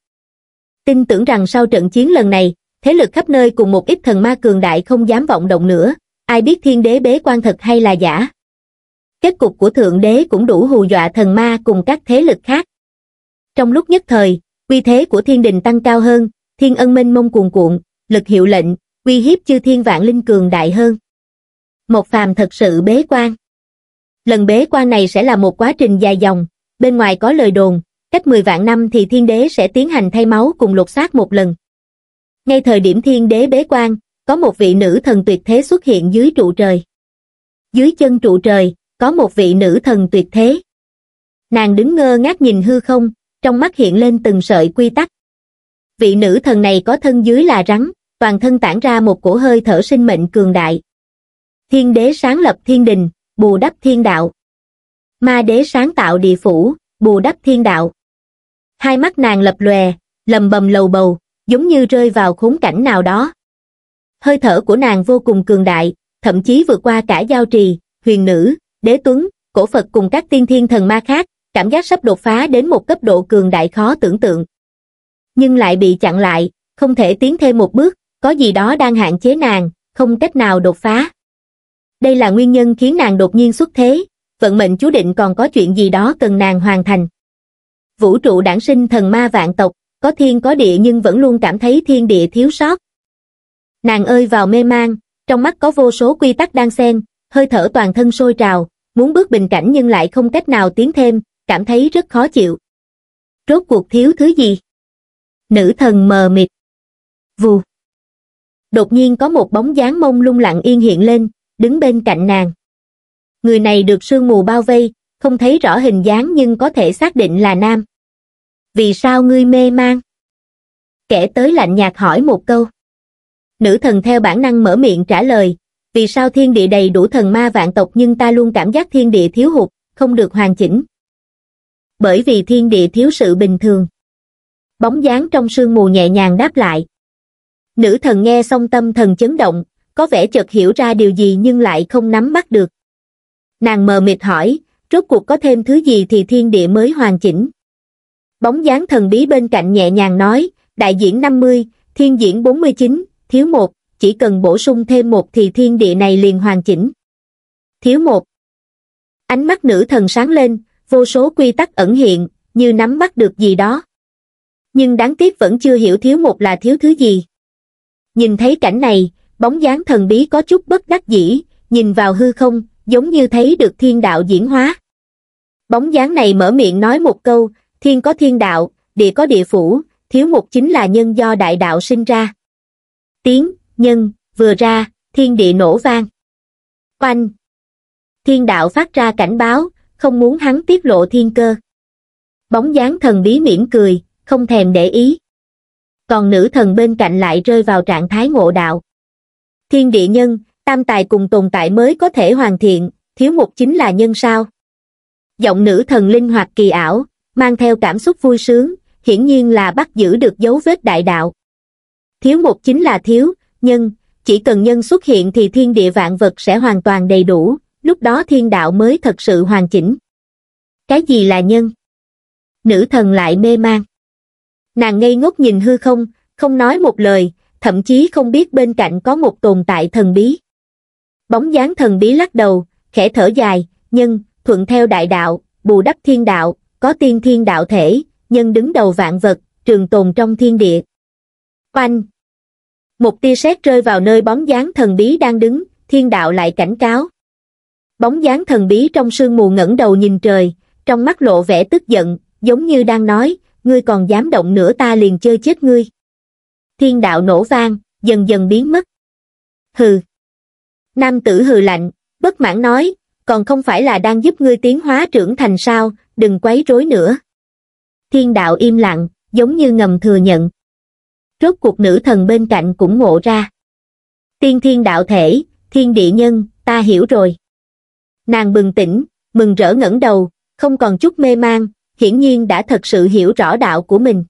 Speaker 1: Tin tưởng rằng sau trận chiến lần này, thế lực khắp nơi cùng một ít thần ma cường đại không dám vọng động nữa, ai biết thiên đế bế quan thật hay là giả. Kết cục của thượng đế cũng đủ hù dọa thần ma cùng các thế lực khác. Trong lúc nhất thời, uy thế của thiên đình tăng cao hơn, thiên ân minh mông cuồn cuộn, lực hiệu lệnh, uy hiếp chư thiên vạn linh cường đại hơn. Một phàm thật sự bế quan. Lần bế quan này sẽ là một quá trình dài dòng, bên ngoài có lời đồn, cách 10 vạn năm thì thiên đế sẽ tiến hành thay máu cùng lột xác một lần ngay thời điểm thiên đế bế quan, có một vị nữ thần tuyệt thế xuất hiện dưới trụ trời. Dưới chân trụ trời, có một vị nữ thần tuyệt thế. Nàng đứng ngơ ngác nhìn hư không, trong mắt hiện lên từng sợi quy tắc. Vị nữ thần này có thân dưới là rắn, toàn thân tản ra một cổ hơi thở sinh mệnh cường đại. Thiên đế sáng lập thiên đình, bù đắp thiên đạo. Ma đế sáng tạo địa phủ, bù đắp thiên đạo. Hai mắt nàng lập lòe, lầm bầm lầu bầu, giống như rơi vào khốn cảnh nào đó. Hơi thở của nàng vô cùng cường đại, thậm chí vượt qua cả giao trì, huyền nữ, đế tuấn, cổ Phật cùng các tiên thiên thần ma khác, cảm giác sắp đột phá đến một cấp độ cường đại khó tưởng tượng. Nhưng lại bị chặn lại, không thể tiến thêm một bước, có gì đó đang hạn chế nàng, không cách nào đột phá. Đây là nguyên nhân khiến nàng đột nhiên xuất thế, vận mệnh chú định còn có chuyện gì đó cần nàng hoàn thành. Vũ trụ đản sinh thần ma vạn tộc, có thiên có địa nhưng vẫn luôn cảm thấy thiên địa thiếu sót. Nàng ơi vào mê mang, trong mắt có vô số quy tắc đang xen, hơi thở toàn thân sôi trào, muốn bước bình cảnh nhưng lại không cách nào tiến thêm, cảm thấy rất khó chịu. Rốt cuộc thiếu thứ gì? Nữ thần mờ mịt. Vù. Đột nhiên có một bóng dáng mông lung lặng yên hiện lên, đứng bên cạnh nàng. Người này được sương mù bao vây, không thấy rõ hình dáng nhưng có thể xác định là nam vì sao ngươi mê man kẻ tới lạnh nhạt hỏi một câu nữ thần theo bản năng mở miệng trả lời vì sao thiên địa đầy đủ thần ma vạn tộc nhưng ta luôn cảm giác thiên địa thiếu hụt không được hoàn chỉnh bởi vì thiên địa thiếu sự bình thường bóng dáng trong sương mù nhẹ nhàng đáp lại nữ thần nghe xong tâm thần chấn động có vẻ chợt hiểu ra điều gì nhưng lại không nắm bắt được nàng mờ mịt hỏi rốt cuộc có thêm thứ gì thì thiên địa mới hoàn chỉnh Bóng dáng thần bí bên cạnh nhẹ nhàng nói, đại diễn 50, thiên diễn 49, thiếu một, chỉ cần bổ sung thêm một thì thiên địa này liền hoàn chỉnh. Thiếu một. Ánh mắt nữ thần sáng lên, vô số quy tắc ẩn hiện, như nắm bắt được gì đó. Nhưng đáng tiếc vẫn chưa hiểu thiếu một là thiếu thứ gì. Nhìn thấy cảnh này, bóng dáng thần bí có chút bất đắc dĩ, nhìn vào hư không, giống như thấy được thiên đạo diễn hóa. Bóng dáng này mở miệng nói một câu, thiên có thiên đạo, địa có địa phủ, thiếu một chính là nhân do đại đạo sinh ra. Tiếng, nhân, vừa ra, thiên địa nổ vang. Oanh! Thiên đạo phát ra cảnh báo, không muốn hắn tiết lộ thiên cơ. Bóng dáng thần bí mỉm cười, không thèm để ý. Còn nữ thần bên cạnh lại rơi vào trạng thái ngộ đạo. Thiên địa nhân, tam tài cùng tồn tại mới có thể hoàn thiện, thiếu một chính là nhân sao. Giọng nữ thần linh hoạt kỳ ảo, mang theo cảm xúc vui sướng, hiển nhiên là bắt giữ được dấu vết đại đạo. Thiếu một chính là thiếu, nhân, chỉ cần nhân xuất hiện thì thiên địa vạn vật sẽ hoàn toàn đầy đủ, lúc đó thiên đạo mới thật sự hoàn chỉnh. Cái gì là nhân? Nữ thần lại mê mang. Nàng ngây ngốc nhìn hư không, không nói một lời, thậm chí không biết bên cạnh có một tồn tại thần bí. Bóng dáng thần bí lắc đầu, khẽ thở dài, nhân, thuận theo đại đạo, bù đắp thiên đạo, có tiên thiên đạo thể, nhân đứng đầu vạn vật, trường tồn trong thiên địa. quanh Một tia sét rơi vào nơi bóng dáng thần bí đang đứng, thiên đạo lại cảnh cáo. Bóng dáng thần bí trong sương mù ngẩng đầu nhìn trời, trong mắt lộ vẻ tức giận, giống như đang nói, ngươi còn dám động nữa ta liền chơi chết ngươi. Thiên đạo nổ vang, dần dần biến mất. Hừ! Nam tử hừ lạnh, bất mãn nói, còn không phải là đang giúp ngươi tiến hóa trưởng thành sao, đừng quấy rối nữa. Thiên đạo im lặng, giống như ngầm thừa nhận. Rốt cuộc nữ thần bên cạnh cũng ngộ ra. Tiên thiên đạo thể, thiên địa nhân, ta hiểu rồi. Nàng bừng tỉnh, mừng rỡ ngẩng đầu, không còn chút mê mang, hiển nhiên đã thật sự hiểu rõ đạo của mình.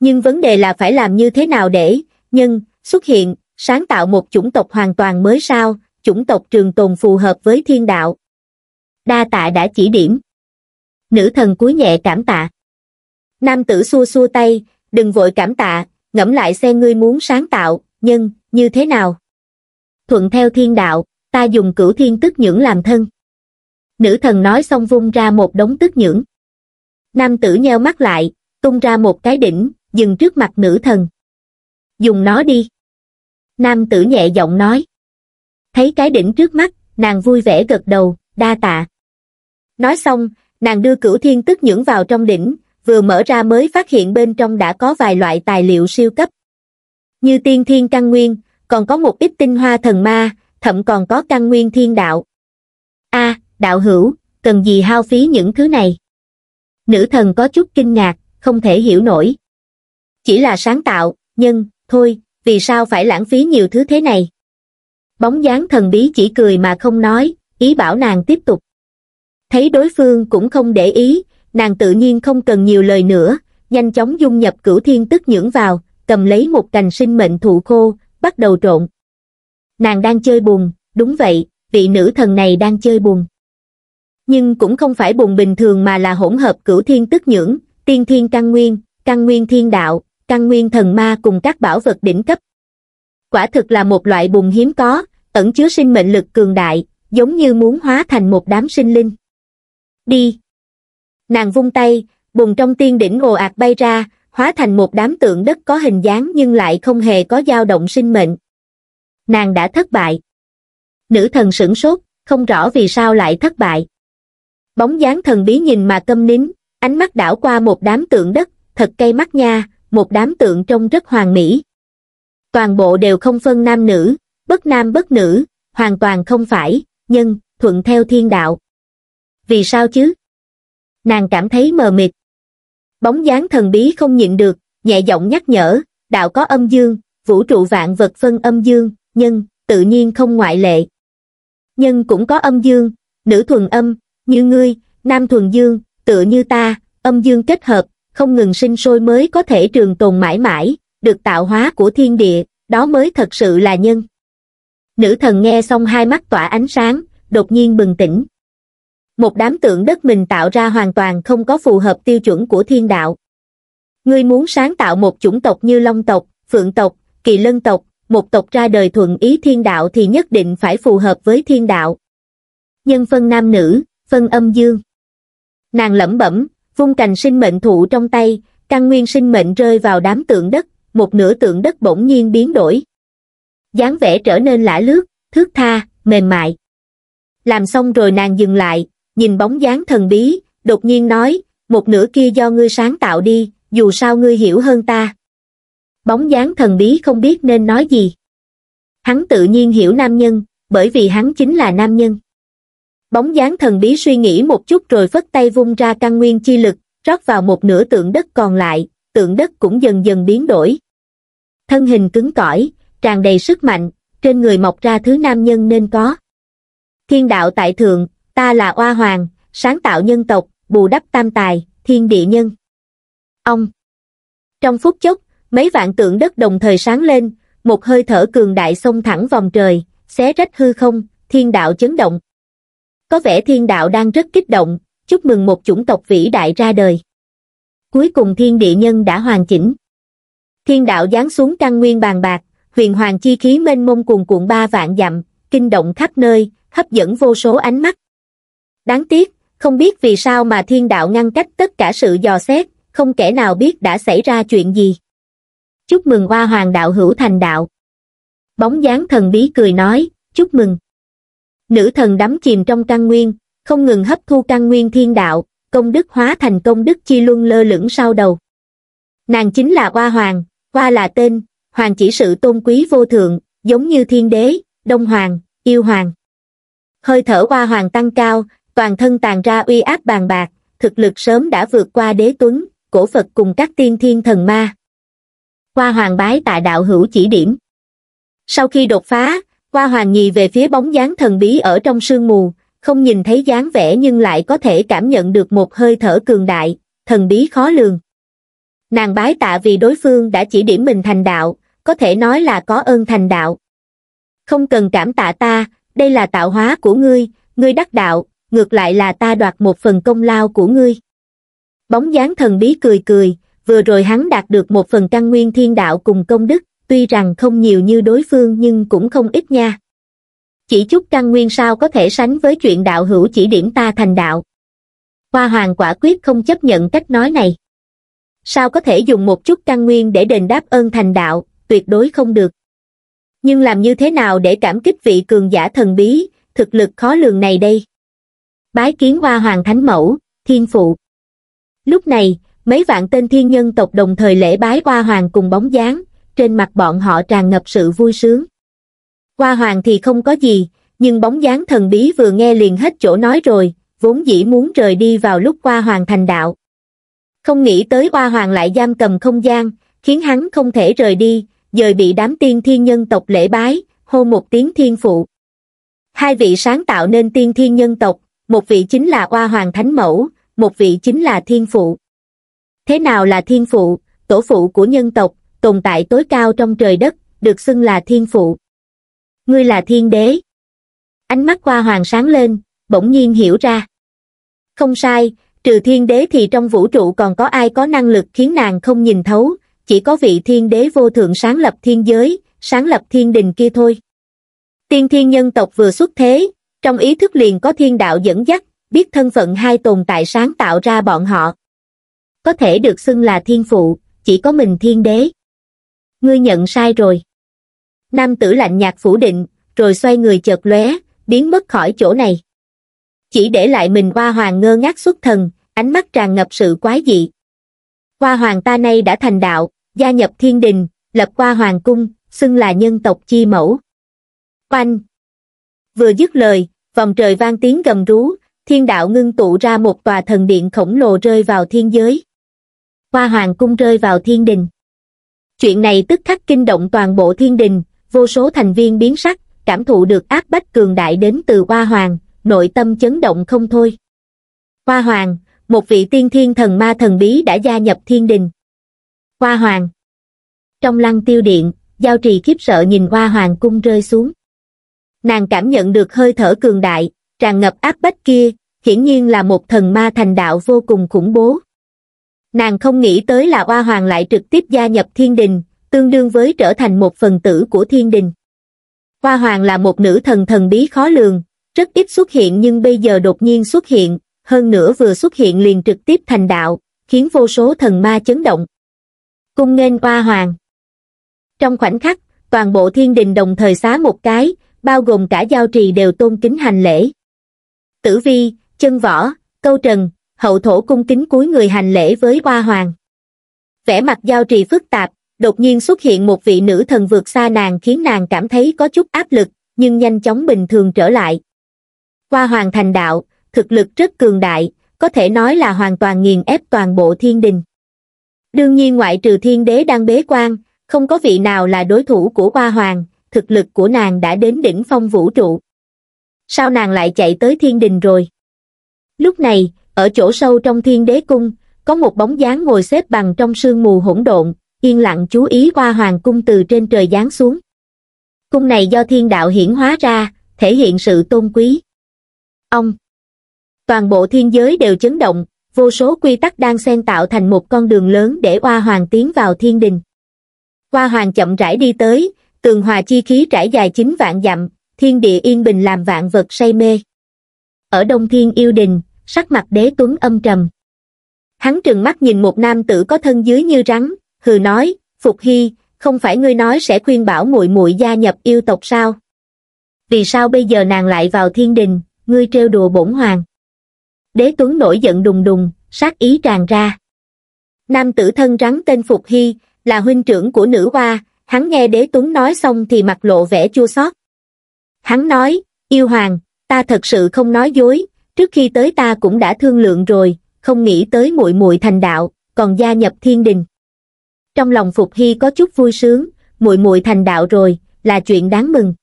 Speaker 1: Nhưng vấn đề là phải làm như thế nào để, nhân, xuất hiện, sáng tạo một chủng tộc hoàn toàn mới sao, chủng tộc trường tồn phù hợp với thiên đạo. Đa tạ đã chỉ điểm nữ thần cúi nhẹ cảm tạ. Nam tử xua xua tay, đừng vội cảm tạ, ngẫm lại xem ngươi muốn sáng tạo, nhân như thế nào? Thuận theo thiên đạo, ta dùng cửu thiên tức nhưỡng làm thân. Nữ thần nói xong vung ra một đống tức nhưỡng. Nam tử nheo mắt lại, tung ra một cái đỉnh, dừng trước mặt nữ thần. Dùng nó đi. Nam tử nhẹ giọng nói. Thấy cái đỉnh trước mắt, nàng vui vẻ gật đầu, đa tạ. Nói xong, nàng đưa cửu thiên tức nhưỡng vào trong đỉnh, vừa mở ra mới phát hiện bên trong đã có vài loại tài liệu siêu cấp. Như tiên thiên căn nguyên, còn có một ít tinh hoa thần ma, thậm còn có căn nguyên thiên đạo. a đạo hữu, cần gì hao phí những thứ này? Nữ thần có chút kinh ngạc, không thể hiểu nổi. Chỉ là sáng tạo, nhưng, thôi, vì sao phải lãng phí nhiều thứ thế này? Bóng dáng thần bí chỉ cười mà không nói, ý bảo nàng tiếp tục thấy đối phương cũng không để ý nàng tự nhiên không cần nhiều lời nữa nhanh chóng dung nhập cửu thiên tức nhưỡng vào cầm lấy một cành sinh mệnh thụ khô bắt đầu trộn nàng đang chơi bùn đúng vậy vị nữ thần này đang chơi bùn nhưng cũng không phải bùn bình thường mà là hỗn hợp cửu thiên tức nhưỡng tiên thiên căn nguyên căn nguyên thiên đạo căn nguyên thần ma cùng các bảo vật đỉnh cấp quả thực là một loại bùn hiếm có ẩn chứa sinh mệnh lực cường đại giống như muốn hóa thành một đám sinh linh đi. Nàng vung tay, bùng trong tiên đỉnh ồ ạt bay ra, hóa thành một đám tượng đất có hình dáng nhưng lại không hề có dao động sinh mệnh. Nàng đã thất bại. Nữ thần sửng sốt, không rõ vì sao lại thất bại. Bóng dáng thần bí nhìn mà câm nín, ánh mắt đảo qua một đám tượng đất, thật cay mắt nha, một đám tượng trông rất hoàn mỹ. Toàn bộ đều không phân nam nữ, bất nam bất nữ, hoàn toàn không phải, nhân, thuận theo thiên đạo vì sao chứ? Nàng cảm thấy mờ mịt. Bóng dáng thần bí không nhịn được, nhẹ giọng nhắc nhở, đạo có âm dương, vũ trụ vạn vật phân âm dương, nhân, tự nhiên không ngoại lệ. Nhân cũng có âm dương, nữ thuần âm, như ngươi, nam thuần dương, tựa như ta, âm dương kết hợp, không ngừng sinh sôi mới có thể trường tồn mãi mãi, được tạo hóa của thiên địa, đó mới thật sự là nhân. Nữ thần nghe xong hai mắt tỏa ánh sáng, đột nhiên bừng tỉnh một đám tượng đất mình tạo ra hoàn toàn không có phù hợp tiêu chuẩn của thiên đạo. Ngươi muốn sáng tạo một chủng tộc như Long tộc, Phượng tộc, Kỳ Lân tộc, một tộc ra đời thuận ý thiên đạo thì nhất định phải phù hợp với thiên đạo. Nhân phân nam nữ, phân âm dương. Nàng lẩm bẩm, vung cành sinh mệnh thụ trong tay, căn nguyên sinh mệnh rơi vào đám tượng đất, một nửa tượng đất bỗng nhiên biến đổi. dáng vẻ trở nên lả lướt, thước tha, mềm mại. Làm xong rồi nàng dừng lại, nhìn bóng dáng thần bí, đột nhiên nói, một nửa kia do ngươi sáng tạo đi, dù sao ngươi hiểu hơn ta. Bóng dáng thần bí không biết nên nói gì. Hắn tự nhiên hiểu nam nhân, bởi vì hắn chính là nam nhân. Bóng dáng thần bí suy nghĩ một chút rồi phất tay vung ra căn nguyên chi lực, rót vào một nửa tượng đất còn lại, tượng đất cũng dần dần biến đổi. Thân hình cứng cỏi, tràn đầy sức mạnh, trên người mọc ra thứ nam nhân nên có. Thiên đạo tại thượng, ta là oa hoàng, sáng tạo nhân tộc, bù đắp tam tài, thiên địa nhân. Ông Trong phút chốc, mấy vạn tượng đất đồng thời sáng lên, một hơi thở cường đại xông thẳng vòng trời, xé rách hư không, thiên đạo chấn động. Có vẻ thiên đạo đang rất kích động, chúc mừng một chủng tộc vĩ đại ra đời. Cuối cùng thiên địa nhân đã hoàn chỉnh. Thiên đạo giáng xuống căn nguyên bàn bạc, huyền hoàng chi khí mênh mông cuồn cuộn ba vạn dặm, kinh động khắp nơi, hấp dẫn vô số ánh mắt. Đáng tiếc, không biết vì sao mà thiên đạo ngăn cách tất cả sự dò xét, không kẻ nào biết đã xảy ra chuyện gì. Chúc mừng hoa hoàng đạo hữu thành đạo. Bóng dáng thần bí cười nói, chúc mừng. Nữ thần đắm chìm trong căn nguyên, không ngừng hấp thu căn nguyên thiên đạo, công đức hóa thành công đức chi luân lơ lửng sau đầu. Nàng chính là Hoa Hoàng, Hoa là tên, Hoàng chỉ sự tôn quý vô thượng, giống như thiên đế, Đông Hoàng, Yêu Hoàng. Hơi thở Hoa Hoàng tăng cao, toàn thân tàn ra uy áp bàn bạc thực lực sớm đã vượt qua đế tuấn cổ phật cùng các tiên thiên thần ma qua hoàng bái tại đạo hữu chỉ điểm sau khi đột phá qua hoàng nhì về phía bóng dáng thần bí ở trong sương mù không nhìn thấy dáng vẻ nhưng lại có thể cảm nhận được một hơi thở cường đại thần bí khó lường nàng bái tạ vì đối phương đã chỉ điểm mình thành đạo có thể nói là có ơn thành đạo không cần cảm tạ ta đây là tạo hóa của ngươi ngươi đắc đạo ngược lại là ta đoạt một phần công lao của ngươi. Bóng dáng thần bí cười cười, vừa rồi hắn đạt được một phần căn nguyên thiên đạo cùng công đức, tuy rằng không nhiều như đối phương nhưng cũng không ít nha. Chỉ chút căn nguyên sao có thể sánh với chuyện đạo hữu chỉ điểm ta thành đạo. Hoa hoàng quả quyết không chấp nhận cách nói này. Sao có thể dùng một chút căn nguyên để đền đáp ơn thành đạo, tuyệt đối không được. Nhưng làm như thế nào để cảm kích vị cường giả thần bí, thực lực khó lường này đây? bái kiến hoa hoàng thánh mẫu, thiên phụ. Lúc này, mấy vạn tên thiên nhân tộc đồng thời lễ bái hoa hoàng cùng bóng dáng, trên mặt bọn họ tràn ngập sự vui sướng. Hoa hoàng thì không có gì, nhưng bóng dáng thần bí vừa nghe liền hết chỗ nói rồi, vốn dĩ muốn rời đi vào lúc hoa hoàng thành đạo. Không nghĩ tới hoa hoàng lại giam cầm không gian, khiến hắn không thể rời đi, dời bị đám tiên thiên nhân tộc lễ bái, hô một tiếng thiên phụ. Hai vị sáng tạo nên tiên thiên nhân tộc, một vị chính là oa hoàng thánh mẫu, một vị chính là thiên phụ. Thế nào là thiên phụ, tổ phụ của nhân tộc, tồn tại tối cao trong trời đất, được xưng là thiên phụ. Ngươi là thiên đế. Ánh mắt oa hoàng sáng lên, bỗng nhiên hiểu ra. Không sai, trừ thiên đế thì trong vũ trụ còn có ai có năng lực khiến nàng không nhìn thấu, chỉ có vị thiên đế vô thượng sáng lập thiên giới, sáng lập thiên đình kia thôi. Tiên thiên nhân tộc vừa xuất thế, trong ý thức liền có thiên đạo dẫn dắt, biết thân phận hai tồn tại sáng tạo ra bọn họ. Có thể được xưng là thiên phụ, chỉ có mình thiên đế. Ngươi nhận sai rồi. Nam tử lạnh nhạt phủ định, rồi xoay người chợt lóe, biến mất khỏi chỗ này. Chỉ để lại mình hoa hoàng ngơ ngác xuất thần, ánh mắt tràn ngập sự quái dị. Hoa hoàng ta nay đã thành đạo, gia nhập thiên đình, lập hoa hoàng cung, xưng là nhân tộc chi mẫu. Oanh! Vừa dứt lời, vòng trời vang tiếng gầm rú, thiên đạo ngưng tụ ra một tòa thần điện khổng lồ rơi vào thiên giới. Hoa hoàng cung rơi vào thiên đình. Chuyện này tức khắc kinh động toàn bộ thiên đình, vô số thành viên biến sắc, cảm thụ được áp bách cường đại đến từ Hoa Hoàng, nội tâm chấn động không thôi. Hoa Hoàng, một vị tiên thiên thần ma thần bí đã gia nhập thiên đình. Hoa Hoàng Trong lăng tiêu điện, giao trì khiếp sợ nhìn Hoa Hoàng cung rơi xuống nàng cảm nhận được hơi thở cường đại, tràn ngập áp bách kia, hiển nhiên là một thần ma thành đạo vô cùng khủng bố. Nàng không nghĩ tới là oa hoàng lại trực tiếp gia nhập thiên đình, tương đương với trở thành một phần tử của thiên đình. Hoa hoàng là một nữ thần thần bí khó lường, rất ít xuất hiện nhưng bây giờ đột nhiên xuất hiện, hơn nữa vừa xuất hiện liền trực tiếp thành đạo, khiến vô số thần ma chấn động. Cung nghênh hoa hoàng. Trong khoảnh khắc, toàn bộ thiên đình đồng thời xá một cái, bao gồm cả giao trì đều tôn kính hành lễ. Tử vi, chân võ, câu trần, hậu thổ cung kính cúi người hành lễ với hoa hoàng. Vẻ mặt giao trì phức tạp, đột nhiên xuất hiện một vị nữ thần vượt xa nàng khiến nàng cảm thấy có chút áp lực, nhưng nhanh chóng bình thường trở lại. Hoa hoàng thành đạo, thực lực rất cường đại, có thể nói là hoàn toàn nghiền ép toàn bộ thiên đình. Đương nhiên ngoại trừ thiên đế đang bế quan, không có vị nào là đối thủ của Hoa Hoàng, thực lực của nàng đã đến đỉnh phong vũ trụ. Sao nàng lại chạy tới thiên đình rồi? Lúc này, ở chỗ sâu trong thiên đế cung, có một bóng dáng ngồi xếp bằng trong sương mù hỗn độn, yên lặng chú ý qua hoàng cung từ trên trời giáng xuống. Cung này do thiên đạo hiển hóa ra, thể hiện sự tôn quý. Ông Toàn bộ thiên giới đều chấn động, vô số quy tắc đang xen tạo thành một con đường lớn để Hoa Hoàng tiến vào thiên đình. Hoa Hoàng chậm rãi đi tới, tường hòa chi khí trải dài chín vạn dặm, thiên địa yên bình làm vạn vật say mê. Ở Đông Thiên Yêu Đình, sắc mặt đế tuấn âm trầm. Hắn trừng mắt nhìn một nam tử có thân dưới như rắn, hừ nói, Phục Hy, không phải ngươi nói sẽ khuyên bảo muội muội gia nhập yêu tộc sao? Vì sao bây giờ nàng lại vào thiên đình, ngươi trêu đùa bổn hoàng? Đế tuấn nổi giận đùng đùng, sát ý tràn ra. Nam tử thân rắn tên Phục Hy, là huynh trưởng của nữ hoa, hắn nghe đế tuấn nói xong thì mặt lộ vẻ chua xót. Hắn nói, yêu hoàng, ta thật sự không nói dối, trước khi tới ta cũng đã thương lượng rồi, không nghĩ tới muội muội thành đạo, còn gia nhập thiên đình. Trong lòng Phục Hy có chút vui sướng, muội muội thành đạo rồi, là chuyện đáng mừng.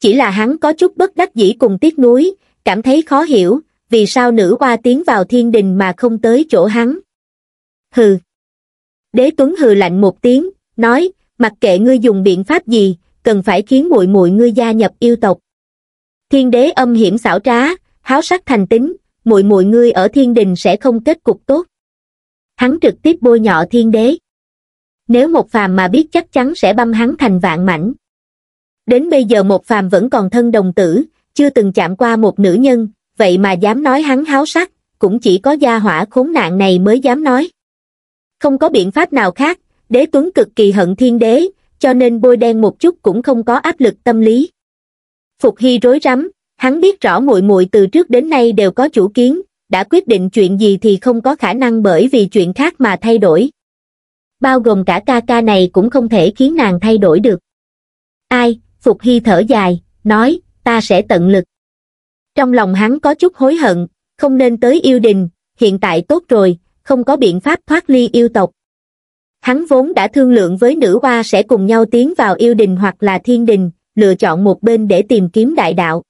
Speaker 1: Chỉ là hắn có chút bất đắc dĩ cùng tiếc nuối, cảm thấy khó hiểu, vì sao nữ hoa tiến vào thiên đình mà không tới chỗ hắn. Hừ. Đế Tuấn hừ lạnh một tiếng, nói, mặc kệ ngươi dùng biện pháp gì cần phải khiến muội muội ngươi gia nhập yêu tộc thiên đế âm hiểm xảo trá háo sắc thành tính muội muội ngươi ở thiên đình sẽ không kết cục tốt hắn trực tiếp bôi nhọ thiên đế nếu một phàm mà biết chắc chắn sẽ băm hắn thành vạn mảnh đến bây giờ một phàm vẫn còn thân đồng tử chưa từng chạm qua một nữ nhân vậy mà dám nói hắn háo sắc cũng chỉ có gia hỏa khốn nạn này mới dám nói không có biện pháp nào khác đế tuấn cực kỳ hận thiên đế cho nên bôi đen một chút cũng không có áp lực tâm lý phục hy rối rắm hắn biết rõ muội muội từ trước đến nay đều có chủ kiến đã quyết định chuyện gì thì không có khả năng bởi vì chuyện khác mà thay đổi bao gồm cả ca ca này cũng không thể khiến nàng thay đổi được ai phục hy thở dài nói ta sẽ tận lực trong lòng hắn có chút hối hận không nên tới yêu đình hiện tại tốt rồi không có biện pháp thoát ly yêu tộc hắn vốn đã thương lượng với nữ hoa sẽ cùng nhau tiến vào yêu đình hoặc là thiên đình lựa chọn một bên để tìm kiếm đại đạo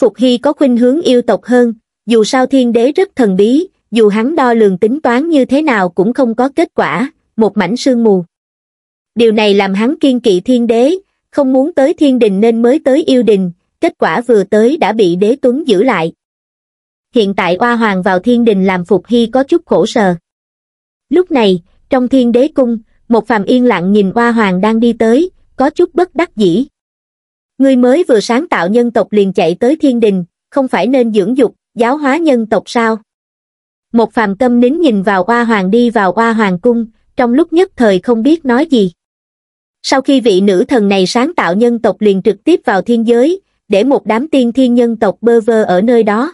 Speaker 1: phục hy có khuynh hướng yêu tộc hơn dù sao thiên đế rất thần bí dù hắn đo lường tính toán như thế nào cũng không có kết quả một mảnh sương mù điều này làm hắn kiên kỵ thiên đế không muốn tới thiên đình nên mới tới yêu đình kết quả vừa tới đã bị đế tuấn giữ lại hiện tại oa hoàng vào thiên đình làm phục hy có chút khổ sở lúc này trong thiên đế cung một phàm yên lặng nhìn hoa hoàng đang đi tới có chút bất đắc dĩ ngươi mới vừa sáng tạo nhân tộc liền chạy tới thiên đình không phải nên dưỡng dục giáo hóa nhân tộc sao một phàm câm nín nhìn vào hoa hoàng đi vào hoa hoàng cung trong lúc nhất thời không biết nói gì sau khi vị nữ thần này sáng tạo nhân tộc liền trực tiếp vào thiên giới để một đám tiên thiên nhân tộc bơ vơ ở nơi đó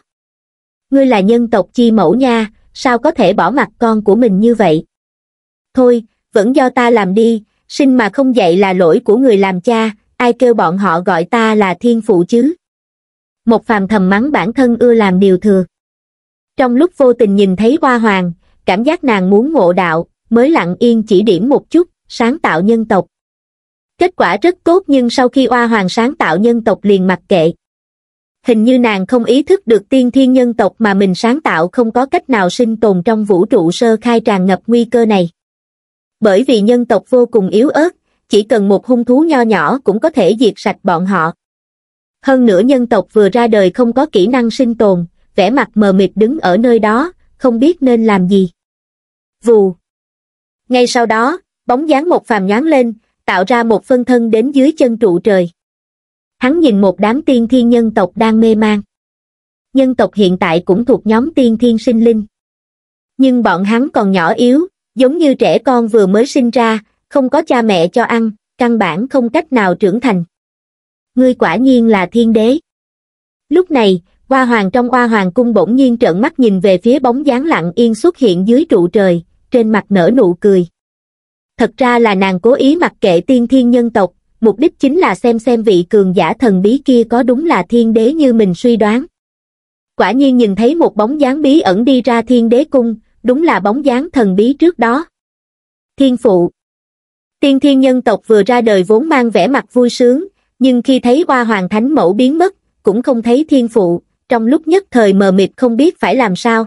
Speaker 1: ngươi là nhân tộc chi mẫu nha sao có thể bỏ mặt con của mình như vậy thôi, vẫn do ta làm đi, sinh mà không dạy là lỗi của người làm cha, ai kêu bọn họ gọi ta là thiên phụ chứ. Một phàm thầm mắng bản thân ưa làm điều thừa. Trong lúc vô tình nhìn thấy hoa hoàng, cảm giác nàng muốn ngộ đạo, mới lặng yên chỉ điểm một chút, sáng tạo nhân tộc. Kết quả rất tốt nhưng sau khi Hoa Hoàng sáng tạo nhân tộc liền mặc kệ. Hình như nàng không ý thức được tiên thiên nhân tộc mà mình sáng tạo không có cách nào sinh tồn trong vũ trụ sơ khai tràn ngập nguy cơ này bởi vì nhân tộc vô cùng yếu ớt, chỉ cần một hung thú nho nhỏ cũng có thể diệt sạch bọn họ. Hơn nữa nhân tộc vừa ra đời không có kỹ năng sinh tồn, vẻ mặt mờ mịt đứng ở nơi đó, không biết nên làm gì. Vù. Ngay sau đó, bóng dáng một phàm nhoáng lên, tạo ra một phân thân đến dưới chân trụ trời. Hắn nhìn một đám tiên thiên nhân tộc đang mê man. Nhân tộc hiện tại cũng thuộc nhóm tiên thiên sinh linh. Nhưng bọn hắn còn nhỏ yếu, giống như trẻ con vừa mới sinh ra không có cha mẹ cho ăn căn bản không cách nào trưởng thành ngươi quả nhiên là thiên đế lúc này hoa hoàng trong hoa hoàng cung bỗng nhiên trợn mắt nhìn về phía bóng dáng lặng yên xuất hiện dưới trụ trời trên mặt nở nụ cười thật ra là nàng cố ý mặc kệ tiên thiên nhân tộc mục đích chính là xem xem vị cường giả thần bí kia có đúng là thiên đế như mình suy đoán quả nhiên nhìn thấy một bóng dáng bí ẩn đi ra thiên đế cung đúng là bóng dáng thần bí trước đó. Thiên phụ Tiên thiên nhân tộc vừa ra đời vốn mang vẻ mặt vui sướng, nhưng khi thấy hoa hoàng thánh mẫu biến mất, cũng không thấy thiên phụ, trong lúc nhất thời mờ mịt không biết phải làm sao.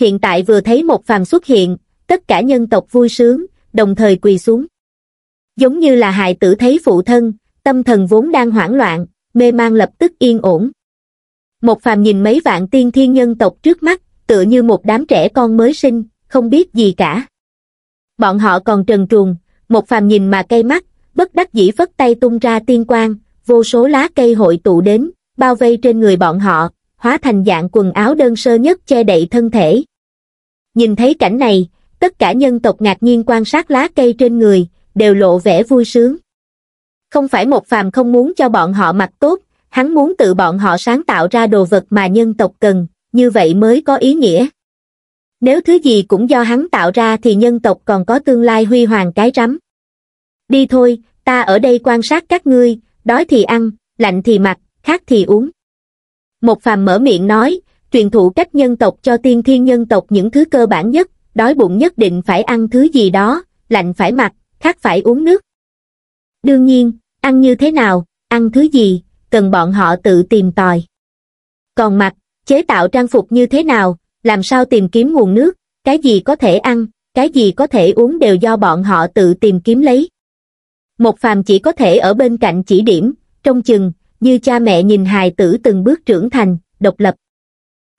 Speaker 1: Hiện tại vừa thấy một phàm xuất hiện, tất cả nhân tộc vui sướng, đồng thời quỳ xuống. Giống như là hài tử thấy phụ thân, tâm thần vốn đang hoảng loạn, mê mang lập tức yên ổn. Một phàm nhìn mấy vạn tiên thiên nhân tộc trước mắt, tựa như một đám trẻ con mới sinh, không biết gì cả. Bọn họ còn trần truồng, một phàm nhìn mà cây mắt, bất đắc dĩ phất tay tung ra tiên quang, vô số lá cây hội tụ đến, bao vây trên người bọn họ, hóa thành dạng quần áo đơn sơ nhất che đậy thân thể. Nhìn thấy cảnh này, tất cả nhân tộc ngạc nhiên quan sát lá cây trên người, đều lộ vẻ vui sướng. Không phải một phàm không muốn cho bọn họ mặc tốt, hắn muốn tự bọn họ sáng tạo ra đồ vật mà nhân tộc cần, như vậy mới có ý nghĩa. Nếu thứ gì cũng do hắn tạo ra thì nhân tộc còn có tương lai huy hoàng cái rắm. Đi thôi, ta ở đây quan sát các ngươi, đói thì ăn, lạnh thì mặc, khát thì uống. Một phàm mở miệng nói, truyền thụ cách nhân tộc cho tiên thiên nhân tộc những thứ cơ bản nhất, đói bụng nhất định phải ăn thứ gì đó, lạnh phải mặc, khát phải uống nước. Đương nhiên, ăn như thế nào, ăn thứ gì, cần bọn họ tự tìm tòi. Còn mặc, chế tạo trang phục như thế nào, làm sao tìm kiếm nguồn nước, cái gì có thể ăn, cái gì có thể uống đều do bọn họ tự tìm kiếm lấy. Một phàm chỉ có thể ở bên cạnh chỉ điểm, trong chừng, như cha mẹ nhìn hài tử từng bước trưởng thành, độc lập.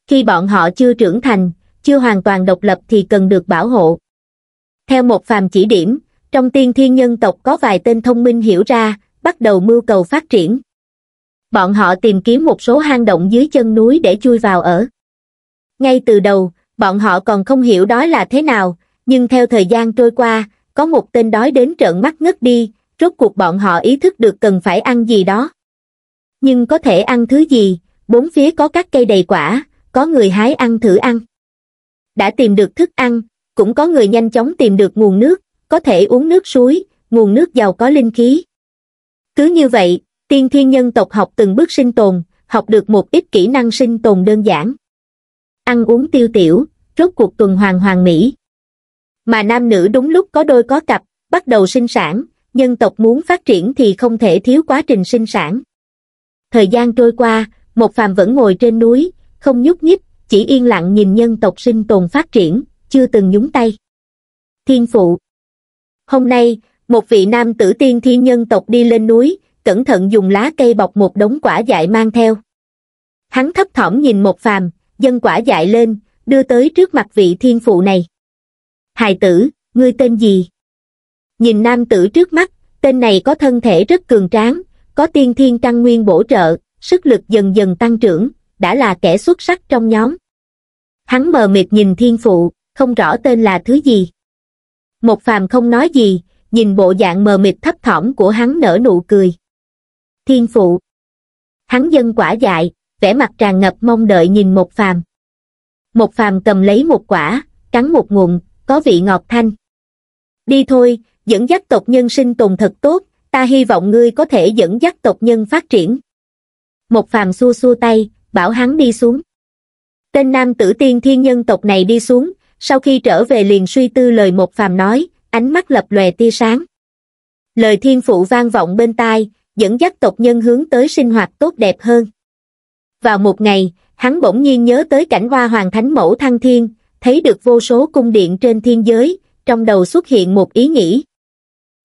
Speaker 1: Khi bọn họ chưa trưởng thành, chưa hoàn toàn độc lập thì cần được bảo hộ. Theo một phàm chỉ điểm, trong tiên thiên nhân tộc có vài tên thông minh hiểu ra, bắt đầu mưu cầu phát triển bọn họ tìm kiếm một số hang động dưới chân núi để chui vào ở ngay từ đầu bọn họ còn không hiểu đói là thế nào nhưng theo thời gian trôi qua có một tên đói đến trợn mắt ngất đi rốt cuộc bọn họ ý thức được cần phải ăn gì đó nhưng có thể ăn thứ gì bốn phía có các cây đầy quả có người hái ăn thử ăn đã tìm được thức ăn cũng có người nhanh chóng tìm được nguồn nước có thể uống nước suối nguồn nước giàu có linh khí cứ như vậy tiên thiên nhân tộc học từng bước sinh tồn, học được một ít kỹ năng sinh tồn đơn giản. Ăn uống tiêu tiểu, rốt cuộc tuần hoàn hoàn mỹ. Mà nam nữ đúng lúc có đôi có cặp, bắt đầu sinh sản, nhân tộc muốn phát triển thì không thể thiếu quá trình sinh sản. Thời gian trôi qua, một phàm vẫn ngồi trên núi, không nhúc nhích, chỉ yên lặng nhìn nhân tộc sinh tồn phát triển, chưa từng nhúng tay. Thiên phụ Hôm nay, một vị nam tử tiên thiên nhân tộc đi lên núi, cẩn thận dùng lá cây bọc một đống quả dại mang theo. Hắn thấp thỏm nhìn một phàm, dân quả dại lên, đưa tới trước mặt vị thiên phụ này. Hài tử, ngươi tên gì? Nhìn nam tử trước mắt, tên này có thân thể rất cường tráng, có tiên thiên căn nguyên bổ trợ, sức lực dần dần tăng trưởng, đã là kẻ xuất sắc trong nhóm. Hắn mờ mịt nhìn thiên phụ, không rõ tên là thứ gì. Một phàm không nói gì, nhìn bộ dạng mờ mịt thấp thỏm của hắn nở nụ cười thiên phụ. Hắn dân quả dại, vẻ mặt tràn ngập mong đợi nhìn một phàm. Một phàm cầm lấy một quả, cắn một ngụm, có vị ngọt thanh. Đi thôi, dẫn dắt tộc nhân sinh tồn thật tốt, ta hy vọng ngươi có thể dẫn dắt tộc nhân phát triển. Một phàm xua xua tay, bảo hắn đi xuống. Tên nam tử tiên thiên nhân tộc này đi xuống, sau khi trở về liền suy tư lời một phàm nói, ánh mắt lập lòe tia sáng. Lời thiên phụ vang vọng bên tai, dẫn dắt tộc nhân hướng tới sinh hoạt tốt đẹp hơn vào một ngày hắn bỗng nhiên nhớ tới cảnh hoa hoàng thánh mẫu thăng thiên thấy được vô số cung điện trên thiên giới trong đầu xuất hiện một ý nghĩ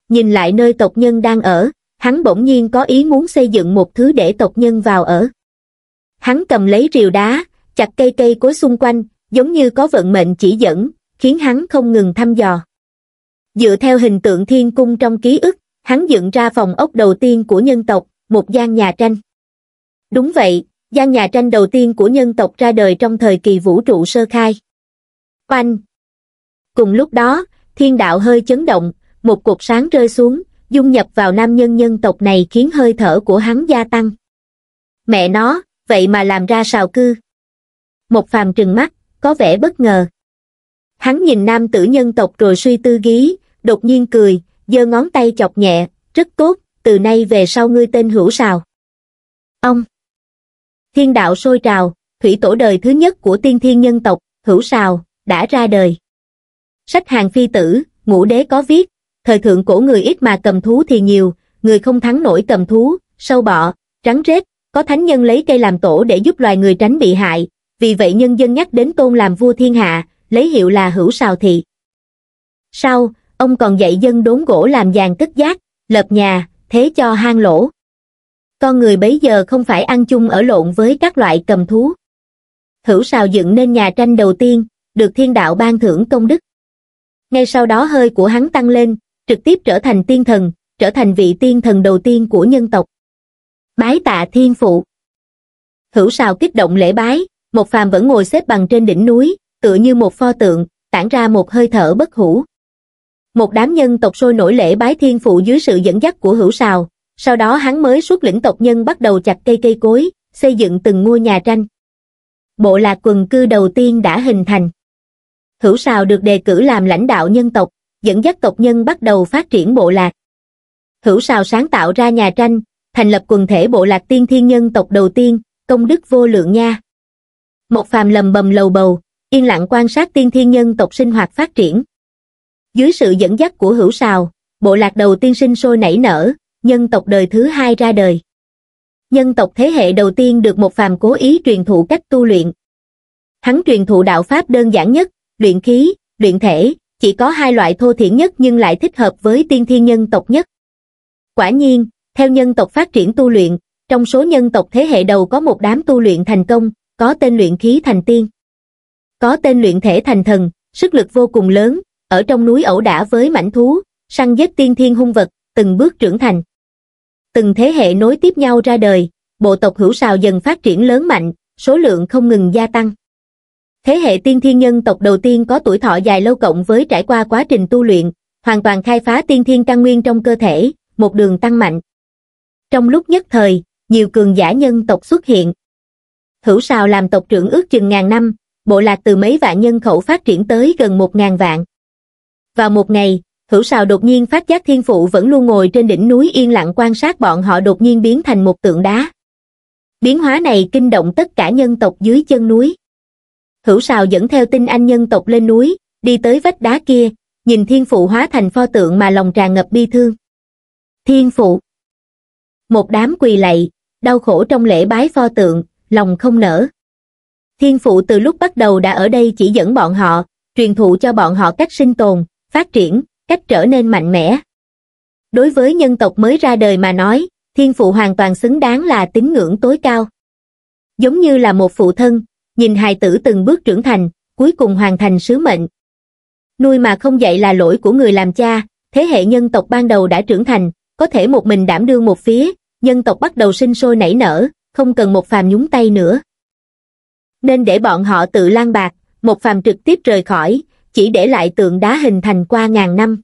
Speaker 1: nhìn lại nơi tộc nhân đang ở hắn bỗng nhiên có ý muốn xây dựng một thứ để tộc nhân vào ở hắn cầm lấy rìu đá chặt cây cây cối xung quanh giống như có vận mệnh chỉ dẫn khiến hắn không ngừng thăm dò dựa theo hình tượng thiên cung trong ký ức hắn dựng ra phòng ốc đầu tiên của nhân tộc một gian nhà tranh đúng vậy gian nhà tranh đầu tiên của nhân tộc ra đời trong thời kỳ vũ trụ sơ khai oanh cùng lúc đó thiên đạo hơi chấn động một cột sáng rơi xuống dung nhập vào nam nhân nhân tộc này khiến hơi thở của hắn gia tăng mẹ nó vậy mà làm ra sào cư một phàm trừng mắt có vẻ bất ngờ hắn nhìn nam tử nhân tộc rồi suy tư gí đột nhiên cười giơ ngón tay chọc nhẹ rất tốt từ nay về sau ngươi tên hữu sào ông thiên đạo sôi trào thủy tổ đời thứ nhất của tiên thiên nhân tộc hữu sào đã ra đời sách hàng phi tử ngũ đế có viết thời thượng cổ người ít mà cầm thú thì nhiều người không thắng nổi cầm thú sâu bọ rắn rết có thánh nhân lấy cây làm tổ để giúp loài người tránh bị hại vì vậy nhân dân nhắc đến tôn làm vua thiên hạ lấy hiệu là hữu sào thị sau ông còn dạy dân đốn gỗ làm giàn cất giác, lợp nhà, thế cho hang lỗ. Con người bấy giờ không phải ăn chung ở lộn với các loại cầm thú. Hữu Sào dựng nên nhà tranh đầu tiên, được thiên đạo ban thưởng công đức. Ngay sau đó hơi của hắn tăng lên, trực tiếp trở thành tiên thần, trở thành vị tiên thần đầu tiên của nhân tộc. Bái tạ thiên phụ. Hữu Sào kích động lễ bái, một phàm vẫn ngồi xếp bằng trên đỉnh núi, tựa như một pho tượng, tản ra một hơi thở bất hủ một đám nhân tộc sôi nổi lễ bái thiên phụ dưới sự dẫn dắt của hữu sào, sau đó hắn mới xuất lĩnh tộc nhân bắt đầu chặt cây cây cối, xây dựng từng ngôi nhà tranh. Bộ lạc quần cư đầu tiên đã hình thành. Hữu sào được đề cử làm lãnh đạo nhân tộc, dẫn dắt tộc nhân bắt đầu phát triển bộ lạc. Hữu sào sáng tạo ra nhà tranh, thành lập quần thể bộ lạc tiên thiên nhân tộc đầu tiên, công đức vô lượng nha. Một phàm lầm bầm lầu bầu, yên lặng quan sát tiên thiên nhân tộc sinh hoạt phát triển. Dưới sự dẫn dắt của hữu sào, bộ lạc đầu tiên sinh sôi nảy nở, nhân tộc đời thứ hai ra đời. Nhân tộc thế hệ đầu tiên được một phàm cố ý truyền thụ cách tu luyện. Hắn truyền thụ đạo Pháp đơn giản nhất, luyện khí, luyện thể, chỉ có hai loại thô thiển nhất nhưng lại thích hợp với tiên thiên nhân tộc nhất. Quả nhiên, theo nhân tộc phát triển tu luyện, trong số nhân tộc thế hệ đầu có một đám tu luyện thành công, có tên luyện khí thành tiên. Có tên luyện thể thành thần, sức lực vô cùng lớn, ở trong núi ẩu đả với mảnh thú, săn giết tiên thiên hung vật, từng bước trưởng thành. Từng thế hệ nối tiếp nhau ra đời, bộ tộc hữu sào dần phát triển lớn mạnh, số lượng không ngừng gia tăng. Thế hệ tiên thiên nhân tộc đầu tiên có tuổi thọ dài lâu cộng với trải qua quá trình tu luyện, hoàn toàn khai phá tiên thiên căn nguyên trong cơ thể, một đường tăng mạnh. Trong lúc nhất thời, nhiều cường giả nhân tộc xuất hiện. Hữu sào làm tộc trưởng ước chừng ngàn năm, bộ lạc từ mấy vạn nhân khẩu phát triển tới gần một ngàn vạn. Vào một ngày, hữu sào đột nhiên phát giác thiên phụ vẫn luôn ngồi trên đỉnh núi yên lặng quan sát bọn họ đột nhiên biến thành một tượng đá. Biến hóa này kinh động tất cả nhân tộc dưới chân núi. Hữu sào dẫn theo tinh anh nhân tộc lên núi, đi tới vách đá kia, nhìn thiên phụ hóa thành pho tượng mà lòng tràn ngập bi thương. Thiên phụ Một đám quỳ lạy, đau khổ trong lễ bái pho tượng, lòng không nở. Thiên phụ từ lúc bắt đầu đã ở đây chỉ dẫn bọn họ, truyền thụ cho bọn họ cách sinh tồn, phát triển, cách trở nên mạnh mẽ. Đối với nhân tộc mới ra đời mà nói, thiên phụ hoàn toàn xứng đáng là tín ngưỡng tối cao. Giống như là một phụ thân, nhìn hài tử từng bước trưởng thành, cuối cùng hoàn thành sứ mệnh. Nuôi mà không dạy là lỗi của người làm cha, thế hệ nhân tộc ban đầu đã trưởng thành, có thể một mình đảm đương một phía, nhân tộc bắt đầu sinh sôi nảy nở, không cần một phàm nhúng tay nữa. Nên để bọn họ tự lan bạc, một phàm trực tiếp rời khỏi, chỉ để lại tượng đá hình thành qua ngàn năm.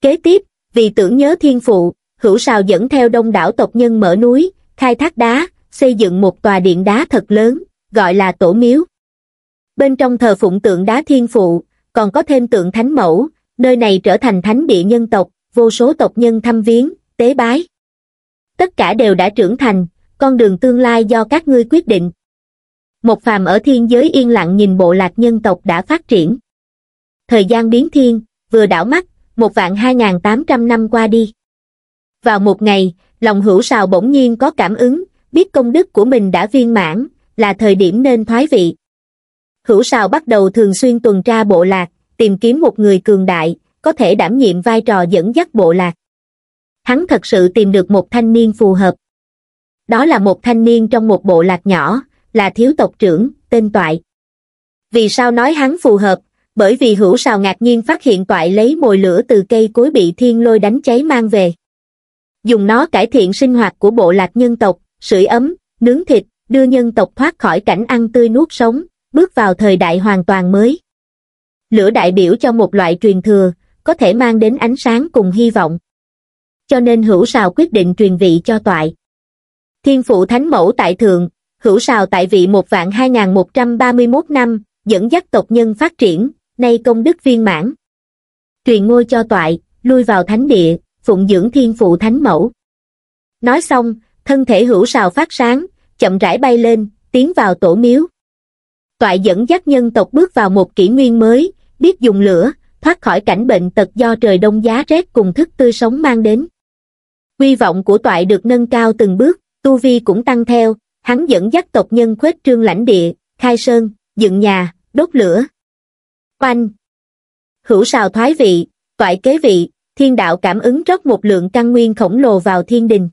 Speaker 1: Kế tiếp, vì tưởng nhớ thiên phụ, hữu sào dẫn theo đông đảo tộc nhân mở núi, khai thác đá, xây dựng một tòa điện đá thật lớn, gọi là tổ miếu. Bên trong thờ phụng tượng đá thiên phụ, còn có thêm tượng thánh mẫu, nơi này trở thành thánh địa nhân tộc, vô số tộc nhân thăm viếng, tế bái. Tất cả đều đã trưởng thành, con đường tương lai do các ngươi quyết định. Một phàm ở thiên giới yên lặng nhìn bộ lạc nhân tộc đã phát triển thời gian biến thiên, vừa đảo mắt, một vạn hai ngàn tám trăm năm qua đi. Vào một ngày, lòng hữu sào bỗng nhiên có cảm ứng, biết công đức của mình đã viên mãn, là thời điểm nên thoái vị. Hữu sào bắt đầu thường xuyên tuần tra bộ lạc, tìm kiếm một người cường đại, có thể đảm nhiệm vai trò dẫn dắt bộ lạc. Hắn thật sự tìm được một thanh niên phù hợp. Đó là một thanh niên trong một bộ lạc nhỏ, là thiếu tộc trưởng, tên Toại. Vì sao nói hắn phù hợp, bởi vì hữu sào ngạc nhiên phát hiện toại lấy mồi lửa từ cây cối bị thiên lôi đánh cháy mang về. Dùng nó cải thiện sinh hoạt của bộ lạc nhân tộc, sưởi ấm, nướng thịt, đưa nhân tộc thoát khỏi cảnh ăn tươi nuốt sống, bước vào thời đại hoàn toàn mới. Lửa đại biểu cho một loại truyền thừa, có thể mang đến ánh sáng cùng hy vọng. Cho nên hữu sào quyết định truyền vị cho toại. Thiên phụ thánh mẫu tại thượng, hữu sào tại vị một vạn 2131 năm, dẫn dắt tộc nhân phát triển, nay công đức viên mãn. Truyền ngôi cho toại, lui vào thánh địa, phụng dưỡng thiên phụ thánh mẫu. Nói xong, thân thể hữu sào phát sáng, chậm rãi bay lên, tiến vào tổ miếu. Toại dẫn dắt nhân tộc bước vào một kỷ nguyên mới, biết dùng lửa, thoát khỏi cảnh bệnh tật do trời đông giá rét cùng thức tươi sống mang đến. Quy vọng của toại được nâng cao từng bước, tu vi cũng tăng theo, hắn dẫn dắt tộc nhân khuếch trương lãnh địa, khai sơn, dựng nhà, đốt lửa, Oanh! Hữu sào thoái vị, toại kế vị, thiên đạo cảm ứng rót một lượng căn nguyên khổng lồ vào thiên đình.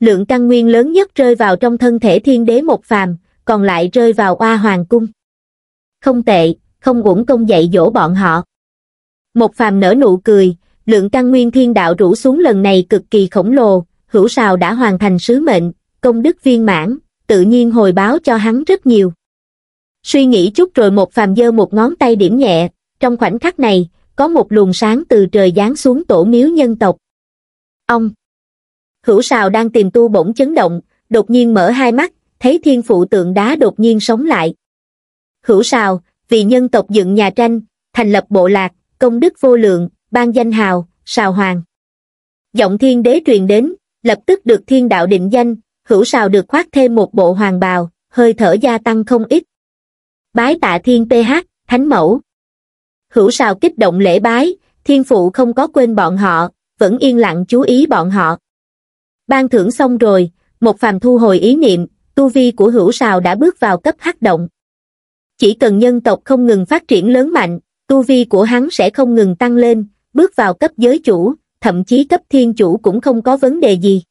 Speaker 1: Lượng căn nguyên lớn nhất rơi vào trong thân thể thiên đế một phàm, còn lại rơi vào oa hoàng cung. Không tệ, không uổng công dạy dỗ bọn họ. Một phàm nở nụ cười, lượng căn nguyên thiên đạo rủ xuống lần này cực kỳ khổng lồ, hữu sào đã hoàn thành sứ mệnh, công đức viên mãn, tự nhiên hồi báo cho hắn rất nhiều. Suy nghĩ chút rồi một phàm dơ một ngón tay điểm nhẹ, trong khoảnh khắc này, có một luồng sáng từ trời giáng xuống tổ miếu nhân tộc. Ông! Hữu sào đang tìm tu bỗng chấn động, đột nhiên mở hai mắt, thấy thiên phụ tượng đá đột nhiên sống lại. Hữu sào, vì nhân tộc dựng nhà tranh, thành lập bộ lạc, công đức vô lượng, ban danh hào, sào hoàng. Giọng thiên đế truyền đến, lập tức được thiên đạo định danh, hữu sào được khoác thêm một bộ hoàng bào, hơi thở gia tăng không ít bái tạ thiên ph thánh mẫu hữu sào kích động lễ bái thiên phụ không có quên bọn họ vẫn yên lặng chú ý bọn họ ban thưởng xong rồi một phàm thu hồi ý niệm tu vi của hữu sào đã bước vào cấp hắc động chỉ cần nhân tộc không ngừng phát triển lớn mạnh tu vi của hắn sẽ không ngừng tăng lên bước vào cấp giới chủ thậm chí cấp thiên chủ cũng không có vấn đề gì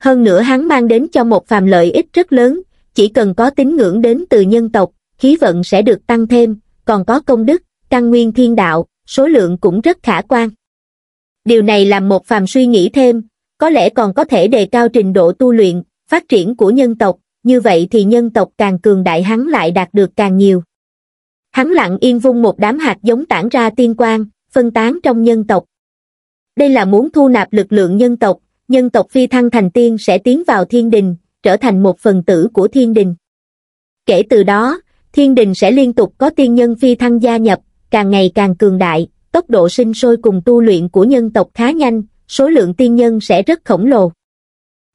Speaker 1: hơn nữa hắn mang đến cho một phàm lợi ích rất lớn chỉ cần có tín ngưỡng đến từ nhân tộc khí vận sẽ được tăng thêm, còn có công đức, căn nguyên thiên đạo, số lượng cũng rất khả quan. Điều này làm một phàm suy nghĩ thêm, có lẽ còn có thể đề cao trình độ tu luyện, phát triển của nhân tộc, như vậy thì nhân tộc càng cường đại hắn lại đạt được càng nhiều. Hắn lặng yên vung một đám hạt giống tản ra tiên quang, phân tán trong nhân tộc. Đây là muốn thu nạp lực lượng nhân tộc, nhân tộc phi thăng thành tiên sẽ tiến vào thiên đình, trở thành một phần tử của thiên đình. Kể từ đó, thiên đình sẽ liên tục có tiên nhân phi thăng gia nhập, càng ngày càng cường đại, tốc độ sinh sôi cùng tu luyện của nhân tộc khá nhanh, số lượng tiên nhân sẽ rất khổng lồ.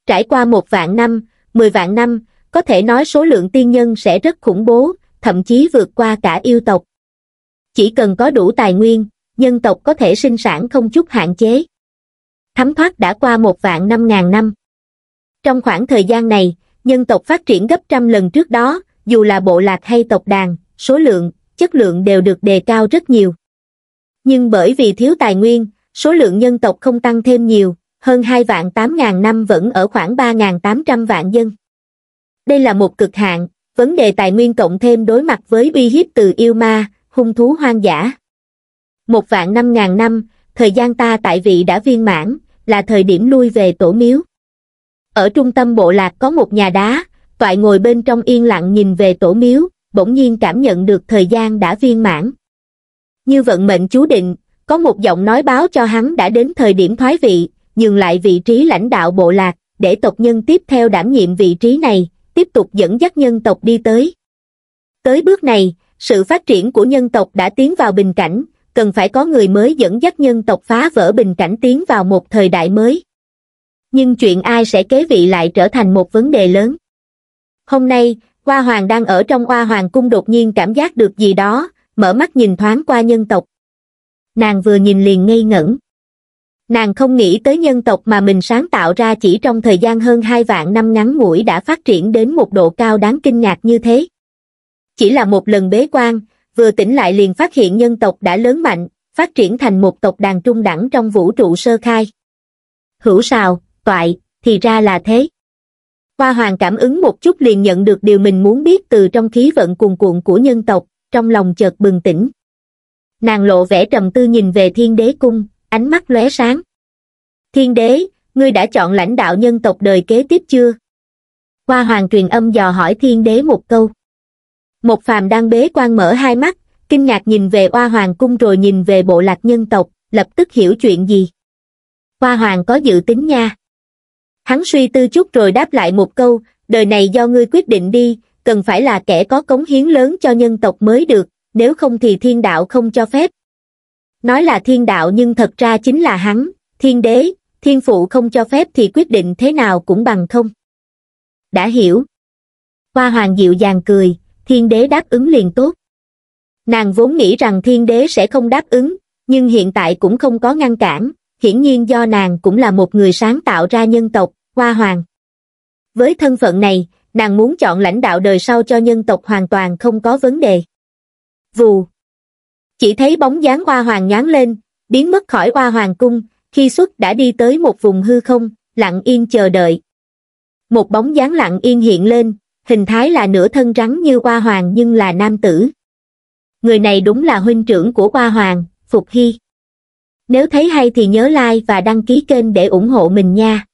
Speaker 1: Trải qua một vạn năm, mười vạn năm, có thể nói số lượng tiên nhân sẽ rất khủng bố, thậm chí vượt qua cả yêu tộc. Chỉ cần có đủ tài nguyên, nhân tộc có thể sinh sản không chút hạn chế. Thấm thoát đã qua một vạn năm ngàn năm. Trong khoảng thời gian này, nhân tộc phát triển gấp trăm lần trước đó, dù là bộ lạc hay tộc đàn, số lượng, chất lượng đều được đề cao rất nhiều. Nhưng bởi vì thiếu tài nguyên, số lượng nhân tộc không tăng thêm nhiều, hơn 2 vạn 8.000 năm vẫn ở khoảng 3.800 vạn dân. Đây là một cực hạn, vấn đề tài nguyên cộng thêm đối mặt với uy hiếp từ yêu ma, hung thú hoang dã. Một vạn 5.000 năm, thời gian ta tại vị đã viên mãn, là thời điểm lui về tổ miếu. Ở trung tâm bộ lạc có một nhà đá, toại ngồi bên trong yên lặng nhìn về tổ miếu, bỗng nhiên cảm nhận được thời gian đã viên mãn. Như vận mệnh chú định, có một giọng nói báo cho hắn đã đến thời điểm thoái vị, nhường lại vị trí lãnh đạo bộ lạc, để tộc nhân tiếp theo đảm nhiệm vị trí này, tiếp tục dẫn dắt nhân tộc đi tới. Tới bước này, sự phát triển của nhân tộc đã tiến vào bình cảnh, cần phải có người mới dẫn dắt nhân tộc phá vỡ bình cảnh tiến vào một thời đại mới. Nhưng chuyện ai sẽ kế vị lại trở thành một vấn đề lớn. Hôm nay, Hoa Hoàng đang ở trong Hoa Hoàng cung đột nhiên cảm giác được gì đó, mở mắt nhìn thoáng qua nhân tộc. Nàng vừa nhìn liền ngây ngẩn. Nàng không nghĩ tới nhân tộc mà mình sáng tạo ra chỉ trong thời gian hơn hai vạn năm ngắn ngủi đã phát triển đến một độ cao đáng kinh ngạc như thế. Chỉ là một lần bế quan, vừa tỉnh lại liền phát hiện nhân tộc đã lớn mạnh, phát triển thành một tộc đàn trung đẳng trong vũ trụ sơ khai. Hữu sào, toại, thì ra là thế hoa hoàng cảm ứng một chút liền nhận được điều mình muốn biết từ trong khí vận cuồn cuộn của nhân tộc trong lòng chợt bừng tỉnh nàng lộ vẻ trầm tư nhìn về thiên đế cung ánh mắt lóe sáng thiên đế ngươi đã chọn lãnh đạo nhân tộc đời kế tiếp chưa hoa hoàng truyền âm dò hỏi thiên đế một câu một phàm đang bế quan mở hai mắt kinh ngạc nhìn về hoa hoàng cung rồi nhìn về bộ lạc nhân tộc lập tức hiểu chuyện gì hoa hoàng có dự tính nha hắn suy tư chút rồi đáp lại một câu đời này do ngươi quyết định đi cần phải là kẻ có cống hiến lớn cho nhân tộc mới được nếu không thì thiên đạo không cho phép nói là thiên đạo nhưng thật ra chính là hắn thiên đế thiên phụ không cho phép thì quyết định thế nào cũng bằng không đã hiểu hoa hoàng dịu dàng cười thiên đế đáp ứng liền tốt nàng vốn nghĩ rằng thiên đế sẽ không đáp ứng nhưng hiện tại cũng không có ngăn cản hiển nhiên do nàng cũng là một người sáng tạo ra nhân tộc hoa hoàng với thân phận này nàng muốn chọn lãnh đạo đời sau cho nhân tộc hoàn toàn không có vấn đề vù chỉ thấy bóng dáng hoa hoàng nhán lên biến mất khỏi hoa hoàng cung khi xuất đã đi tới một vùng hư không lặng yên chờ đợi một bóng dáng lặng yên hiện lên hình thái là nửa thân rắn như hoa hoàng nhưng là nam tử người này đúng là huynh trưởng của hoa hoàng phục hy nếu thấy hay thì nhớ like và đăng ký kênh để ủng hộ mình nha